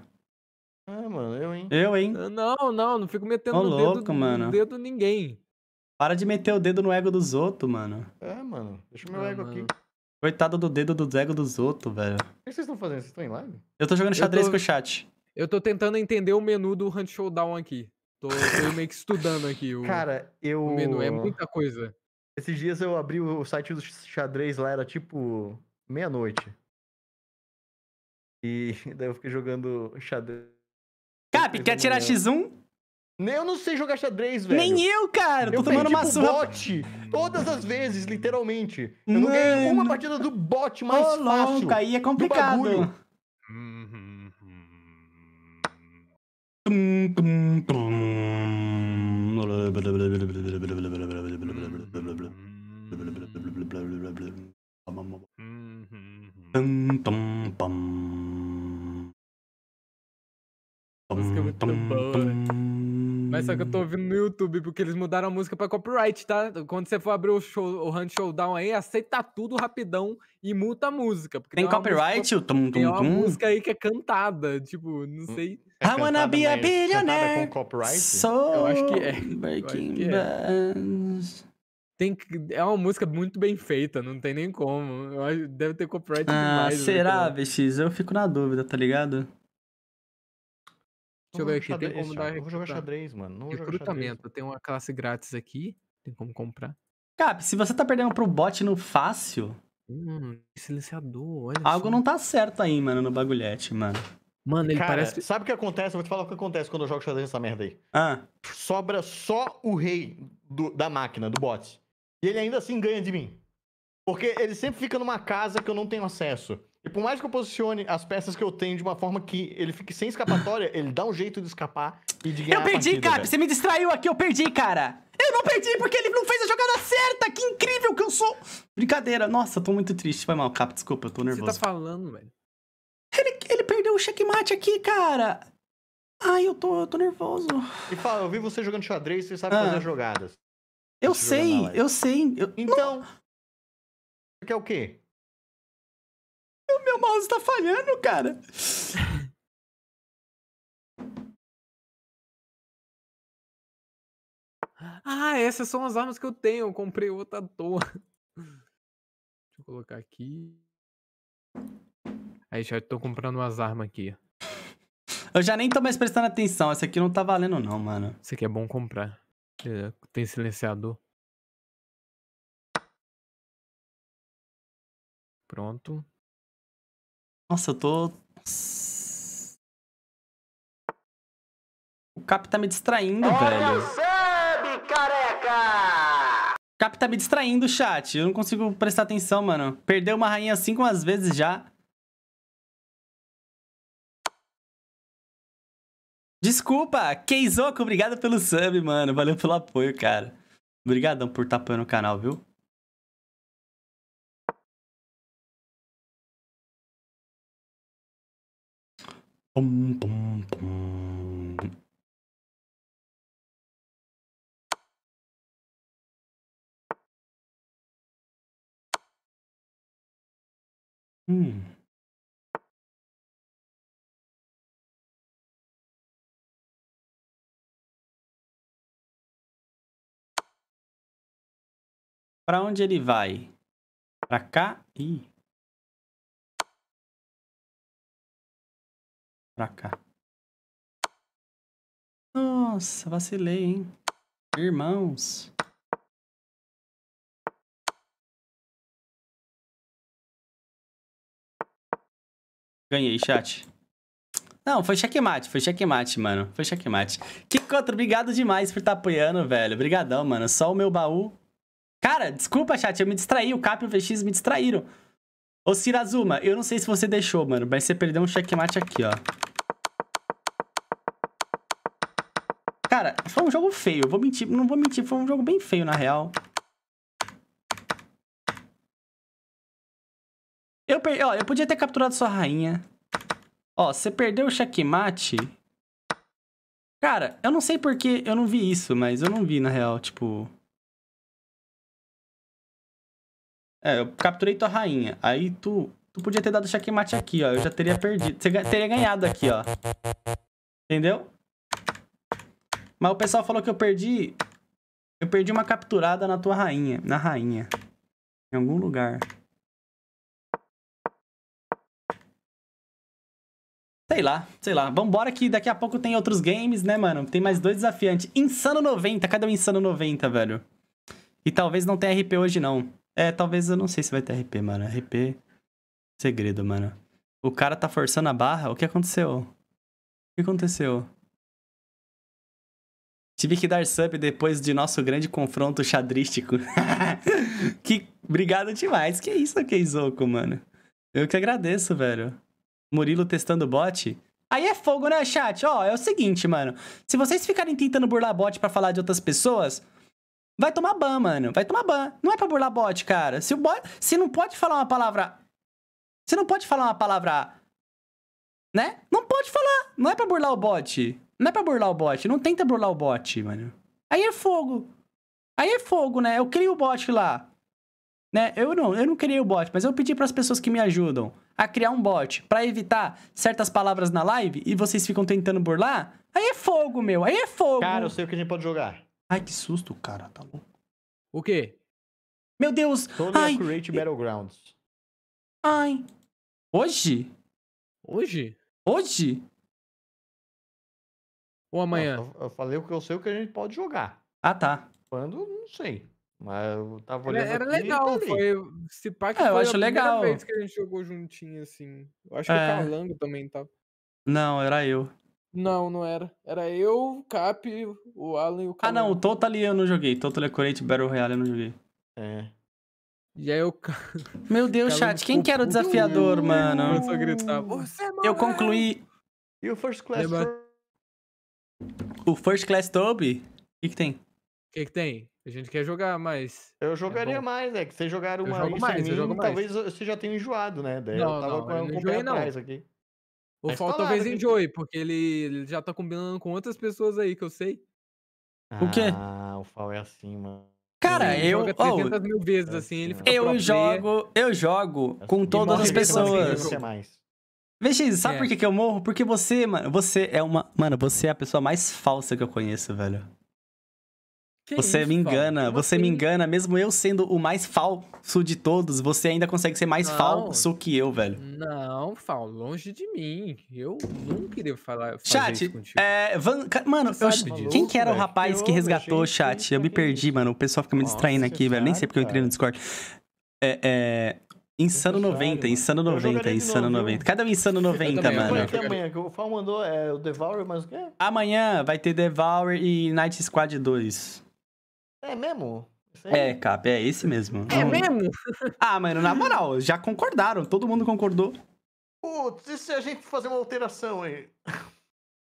Speaker 1: Ah, mano, eu, hein? Eu, hein?
Speaker 4: Não, não, não fico metendo Ô, no, louco, dedo, mano. no dedo ninguém.
Speaker 1: Para de meter o dedo no ego dos outros, mano. É, mano.
Speaker 5: Deixa o meu ah, ego mano. aqui.
Speaker 1: Coitado do dedo do ego dos outros, velho. O
Speaker 5: que vocês estão fazendo? Vocês estão em live? Eu tô jogando xadrez tô... com o chat. Eu tô tentando
Speaker 4: entender o menu
Speaker 5: do Hunt Showdown aqui. Tô, tô meio que estudando aqui o, Cara, eu... o menu. É muita coisa. Esses dias eu abri o site do xadrez lá, era tipo meia-noite. E [laughs] daí eu fiquei jogando xadrez. Cap, quer tirar X1? Eu não sei jogar xadrez, velho. Nem eu, cara. Tô eu tomando uma surra. bot todas as vezes, literalmente. Eu Mano. não ganhei uma partida do bot mais Ô, fácil. Louco, aí é complicado.
Speaker 4: Música é muito boa. Mas só que eu tô ouvindo no YouTube, porque eles mudaram a música pra copyright, tá? Quando você for abrir o, show, o Hunt Showdown aí, aceita tudo rapidão e multa a música. Porque tem, tem copyright? Música, o tum, tum, tem uma tum. música aí que é cantada, tipo, não sei. É I wanna be a billionaire. Com copyright? So eu acho que é. Breaking
Speaker 3: acho que é. Bands.
Speaker 4: Tem que, é uma música muito bem feita, não tem nem como. Eu acho, deve ter copyright ah, demais. Né, será,
Speaker 1: VX? Eu fico na dúvida, tá ligado?
Speaker 5: Deixa eu
Speaker 4: ver aqui, tem como dar. Eu vou jogar xadrez, mano. Não recrutamento, xadrez. tem uma classe grátis aqui, tem
Speaker 1: como comprar. Cap, se você tá perdendo pro bot no fácil. Hum, silenciador, olha Algo só. não tá certo aí, mano, no bagulhete, mano. Mano, ele Cara, parece.
Speaker 5: Sabe o que acontece? Eu vou te falar o que acontece quando eu jogo xadrez nessa merda aí. Ah. Sobra só o rei do, da máquina, do bot. E ele ainda assim ganha de mim. Porque ele sempre fica numa casa que eu não tenho acesso. E por mais que eu posicione as peças que eu tenho de uma forma que ele fique sem escapatória, ele dá um
Speaker 1: jeito de escapar e de ganhar Eu perdi, partida, cara. Velho. Você me distraiu aqui, eu perdi, cara. Eu não perdi porque ele não fez a jogada certa. Que incrível que eu sou. Brincadeira. Nossa, tô muito triste. Vai mal, Cap. Desculpa, eu tô nervoso. O que você tá falando, velho? Ele, ele perdeu o checkmate aqui, cara.
Speaker 5: Ai, eu tô, eu tô nervoso. E fala, eu vi você jogando xadrez, você sabe ah. fazer as jogadas. Eu
Speaker 2: sei, eu sei, eu sei. Então. Não. Porque é o quê? O meu mouse tá falhando, cara. [laughs] ah, essas são as armas que eu tenho. Eu comprei outra à toa. [laughs] Deixa eu colocar aqui.
Speaker 4: Aí já tô comprando umas armas aqui.
Speaker 1: Eu já nem tô mais prestando
Speaker 2: atenção. Essa aqui não tá valendo, não, mano. Isso aqui é bom comprar. É, tem silenciador. Pronto. Nossa, eu tô. O Cap tá me distraindo, Olha velho. Sub, careca! O Cap tá me distraindo, chat. Eu não consigo prestar atenção, mano. Perdeu uma rainha cinco umas vezes já. Desculpa, Keizoku, obrigado pelo sub, mano. Valeu pelo apoio, cara. Obrigadão por estar tá apoiando o canal, viu? Pum, pum, pum. Hum. Para onde ele vai? Para cá? Ih. Para cá. Nossa, vacilei, hein? Irmãos. Ganhei, chat. Não, foi checkmate, foi checkmate,
Speaker 1: mano. Foi checkmate. Que obrigado demais por estar tá apoiando, velho. Obrigadão, mano. Só o meu baú Cara, desculpa, chat, eu me distraí. O Cap e o VX me distraíram. Ô, Sirazuma, eu não sei se você deixou, mano, mas você perdeu um checkmate aqui, ó. Cara, foi um jogo feio. vou mentir, não vou mentir, foi um jogo bem feio, na real. Eu perdi, ó, eu podia ter capturado sua rainha. Ó, você perdeu o checkmate.
Speaker 2: Cara, eu não sei porque eu não vi isso, mas eu não vi, na real, tipo... É, eu capturei tua rainha. Aí tu,
Speaker 1: tu podia ter dado checkmate aqui, ó. Eu já teria perdido. Você teria ganhado aqui, ó. Entendeu? Mas o pessoal falou que eu perdi... Eu perdi uma capturada
Speaker 2: na tua rainha. Na rainha. Em algum lugar. Sei lá, sei lá. Vambora que daqui a pouco tem
Speaker 1: outros games, né, mano? Tem mais dois desafiantes. Insano 90. Cadê o Insano 90, velho? E talvez não tenha RP hoje, não. É, talvez eu não sei se vai ter RP, mano. RP. Segredo, mano. O cara tá forçando a barra? O que aconteceu? O que aconteceu? Tive que dar sub depois de nosso grande confronto xadrístico. [laughs] que obrigado demais. Que isso, Keizoko, mano. Eu que agradeço, velho. Murilo testando bot. Aí é fogo, né, chat? Ó, é o seguinte, mano. Se vocês ficarem tentando burlar bot para falar de outras pessoas, Vai tomar ban, mano. Vai tomar ban. Não é pra burlar bot, cara. Se o bot. Se não pode falar uma palavra. Você não pode falar uma palavra. Né? Não pode falar. Não é pra burlar o bot. Não é pra burlar o bot. Não tenta burlar o bot, mano. Aí é fogo. Aí é fogo, né? Eu criei o bot lá. Né? Eu não, eu não criei o bot, mas eu pedi para as pessoas que me ajudam a criar um bot para evitar certas palavras na live e vocês ficam tentando burlar. Aí é fogo, meu. Aí é fogo. Cara, eu sei o que a gente pode jogar. Ai, que susto, cara, tá louco.
Speaker 2: O quê? Meu Deus! Tony Ai. Accurate Battlegrounds. Ai. Hoje? Hoje? Hoje?
Speaker 5: Ou amanhã? Eu, eu falei o que eu sei o que a gente pode jogar. Ah, tá. Quando, não sei.
Speaker 1: Mas eu tava olhando. Era, era
Speaker 4: legal, tá foi.
Speaker 5: Esse parque é, eu foi acho a legal. vez
Speaker 4: que a gente jogou juntinho, assim. Eu acho é. que o é. Carlango também tava. Tá.
Speaker 1: Não, era eu. Não, não
Speaker 4: era. Era eu, o Cap, o Alan e o
Speaker 1: Cap. Ah, não, o Total eu não joguei. Total é Current Battle Royale eu não joguei. É. E aí eu. [laughs] Meu Deus, Calum, chat, quem que era o desafiador, mano? gritar. eu é concluí. E o First Class Toby? O First Class Toby? O que, que tem? O
Speaker 5: que, que tem? A gente quer jogar, mas. Eu é jogaria é mais, é que vocês jogaram uma eu jogo mais, eu jogo mais. talvez você já tenha enjoado, né? Daí não, eu tava não, com eu um pé atrás aqui. Ou Mas falta talvez Enjoy porque ele, ele já tá
Speaker 4: combinando com outras pessoas aí que eu sei.
Speaker 5: o quê? Ah, o Fall é assim, mano.
Speaker 4: Cara, ele eu. Joga 300 oh, mil vezes, é assim, ele assim, fica Eu jogo,
Speaker 5: eu jogo eu é com assim.
Speaker 4: todas as
Speaker 1: pessoas. VX, sabe é. por que, que eu morro? Porque você, mano, você é uma. Mano, você é a pessoa mais falsa que eu conheço, velho. Que você isso, me engana, você me assim? engana, mesmo eu sendo o mais falso de todos, você ainda consegue ser mais não, falso que eu, velho.
Speaker 4: Não, Fal, longe de mim. Eu nunca queria falar Chat, é,
Speaker 1: Van... mano, eu... quem que era velho? o rapaz que, que resgatou o chat? Eu me é perdi, mano. O pessoal fica me Nossa, distraindo aqui, velho. Nem sei porque eu entrei no Discord. É, é... Insano 90, é Insano 90, Insano 90. Cadê o Insano 90, também, mano? amanhã,
Speaker 5: que o Fal mandou é, o Devour, mas o quê?
Speaker 1: Amanhã vai ter Devour e Night Squad 2. É mesmo? É, Cap, é esse mesmo. É não... mesmo? Ah, mano, na moral, já concordaram, todo mundo concordou.
Speaker 5: Putz, e se a gente fazer uma alteração aí?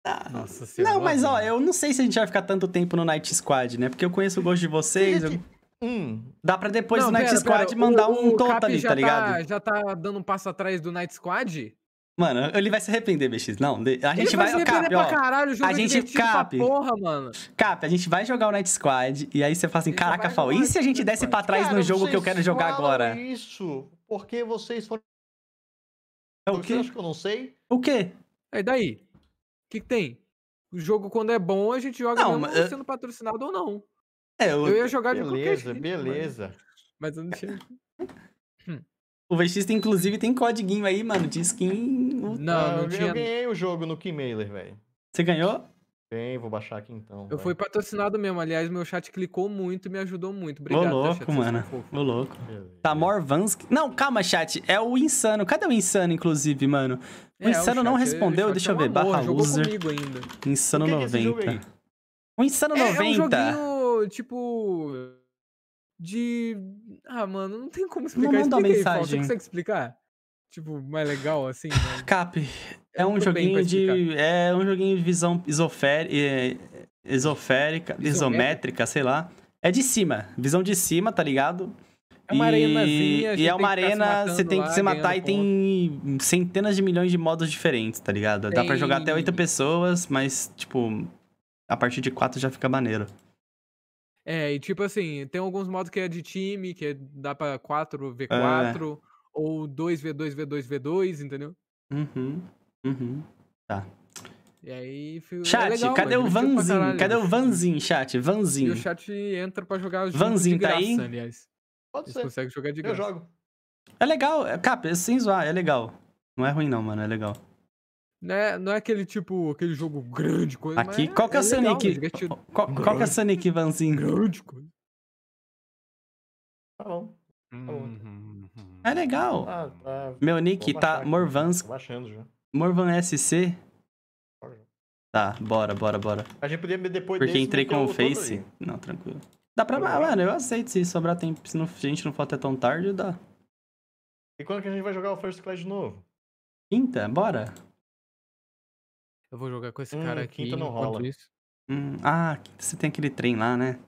Speaker 1: Ah, Nossa senhora. Não, mas ó, eu não sei se a gente vai ficar tanto tempo no Night Squad, né? Porque eu conheço o gosto de vocês. Hum. Dá pra depois não, do Night pera, Squad pera, mandar o, um o total ali, tá, tá ligado?
Speaker 4: Já tá dando um passo atrás do Night Squad?
Speaker 1: Mano, ele vai se arrepender, BX. Não, a gente ele vai. vai se arrepender Cap, pra ó, caralho, jogo a é gente Cap, porra, mano. Cap, a gente vai jogar o Night Squad e aí você fala assim: ele caraca, Fal, e se a gente desse pra trás Cara, no jogo que eu quero jogar agora?
Speaker 5: Isso, porque vocês foram. É o quê? Acho que eu não sei. O quê? É daí? O que, que tem?
Speaker 4: O jogo, quando é bom, a gente joga não, mesmo eh, sendo patrocinado ou não. É, eu... eu ia jogar de beleza, qualquer jeito, Beleza,
Speaker 5: beleza. Mas eu não tinha. [laughs]
Speaker 1: O VXista, inclusive, tem codiguinho aí, mano, de skin. Não, não eu tinha. Eu
Speaker 5: ganhei o jogo no Keymailer, velho.
Speaker 1: Você ganhou? Bem, vou baixar aqui então. Eu véio. fui
Speaker 4: patrocinado mesmo. Aliás, meu chat clicou muito e me ajudou muito.
Speaker 1: Obrigado, Ô louco, mano. Ô louco. Tamor tá Vansky. Não, calma, chat. É o Insano. Cadê o Insano, inclusive, mano? O é, é Insano o não respondeu. Deixa eu ver. Amor, Barra user. Insano o
Speaker 4: 90.
Speaker 1: o Insano é, 90. É um joguinho,
Speaker 4: tipo de. Ah, mano, não tem como explicar. Não manda Explica mensagem. Você consegue explicar?
Speaker 1: Tipo, mais legal, assim? Né? [laughs] Cap, é, é um joguinho de. É um joguinho de visão isoféri... isoférica, isométrica, isométrica, sei lá. É de cima. Visão de cima, tá ligado? É uma arenazinha. E é uma arena, você tem que se matar e tem centenas de milhões de modos diferentes, tá ligado? Tem... Dá pra jogar até oito pessoas, mas, tipo, a partir de quatro já fica maneiro.
Speaker 4: É, e tipo assim, tem alguns modos que é de time, que é, dá pra 4v4, é. ou 2v2v2v2, entendeu?
Speaker 3: Uhum, uhum, tá.
Speaker 4: E aí, fio, é chat, é legal, cadê mano, o [laughs] Vanzin? Cadê o
Speaker 1: Vanzin, chat? Vanzin. E o chat
Speaker 4: entra pra jogar os Vanzin tá aí? aliás. Pode
Speaker 3: Eles ser.
Speaker 1: Consegue jogar de graça. Eu jogo. É legal, é, sem zoar, é legal. Não é ruim não, mano, é legal.
Speaker 4: Né? Não é aquele tipo, aquele jogo grande, coisa. Aqui, qual que é, é, é Sonic? Legal, qual, qual que é
Speaker 1: Sonic Vanzinho? Grande coisa.
Speaker 3: Tá bom. Tá uhum.
Speaker 1: É legal. Ah, tá. Meu nick tá né? Morvans. Morvan SC. Tá, bora, bora, bora.
Speaker 5: A gente podia depois Porque entrei com o Face. Não, tranquilo.
Speaker 1: Dá pra. Ah, mano, eu aceito. Se sobrar tempo, se, não, se a gente não for até tão tarde, dá. E quando que a gente
Speaker 5: vai jogar o First Class
Speaker 1: de novo? Quinta, bora.
Speaker 5: Eu vou jogar com esse hum, cara aqui. Quinta
Speaker 3: não
Speaker 4: rola.
Speaker 1: Isso. Hum, ah, quinta você tem aquele trem lá, né?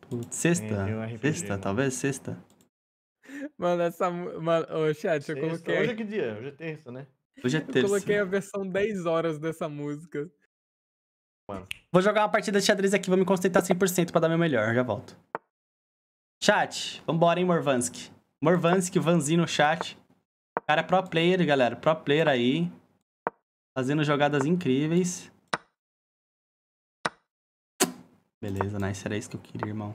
Speaker 1: Putz, sexta? É, RPG, sexta, mano. talvez sexta.
Speaker 4: Mano, essa. Mano, ô, chat, sexta. eu coloquei. Hoje é que dia? Hoje é terça, né? Hoje é terça. Eu coloquei a versão 10 horas dessa música.
Speaker 1: Mano. Vou jogar uma partida de xadrez aqui, vou me concentrar 100% pra dar meu melhor, já volto. Chat, vambora, hein, Morvansky. Morvansky, Vanzinho no chat. Cara, pro player, galera, pro player aí fazendo jogadas incríveis.
Speaker 2: Beleza, nice. Era isso que eu queria, irmão.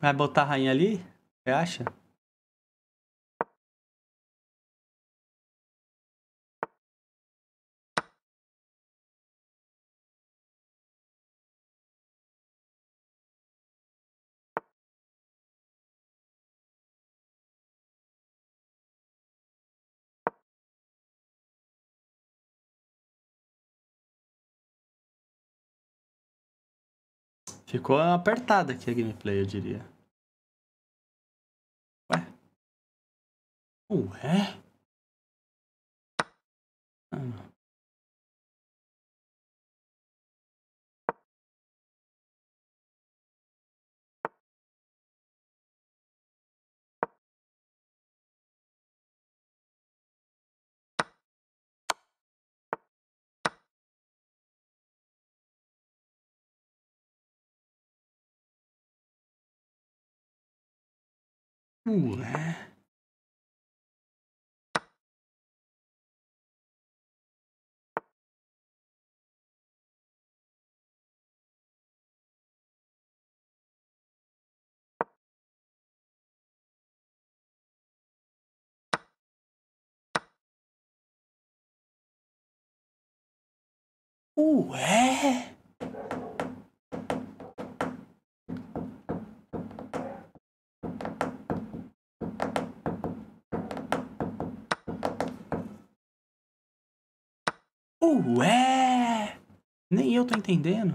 Speaker 2: Vai botar a rainha ali? Você acha? Ficou apertada aqui a gameplay, eu diria. Ué? Ué? Ah. 呜哎！呜哎！Ué! Nem eu tô entendendo.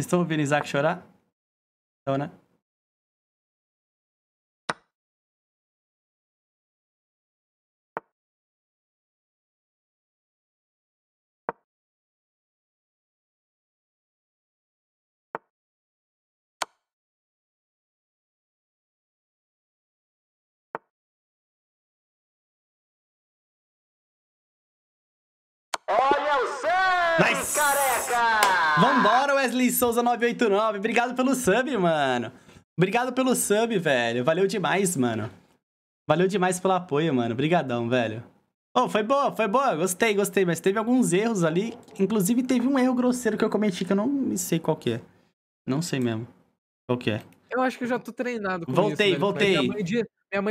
Speaker 2: Vocês estão ouvindo Isaac chorar? Então, né?
Speaker 1: Souza 989, obrigado pelo sub, mano. Obrigado pelo sub, velho. Valeu demais, mano. Valeu demais pelo apoio, mano. Obrigadão, velho. Oh, foi boa, foi boa. Gostei, gostei. Mas teve alguns erros ali. Inclusive, teve um erro grosseiro que eu cometi que eu não sei
Speaker 2: qual que é. Não sei mesmo. Qual que é. Eu acho que eu já tô treinado com voltei, isso. Voltei, voltei. Minha mãe,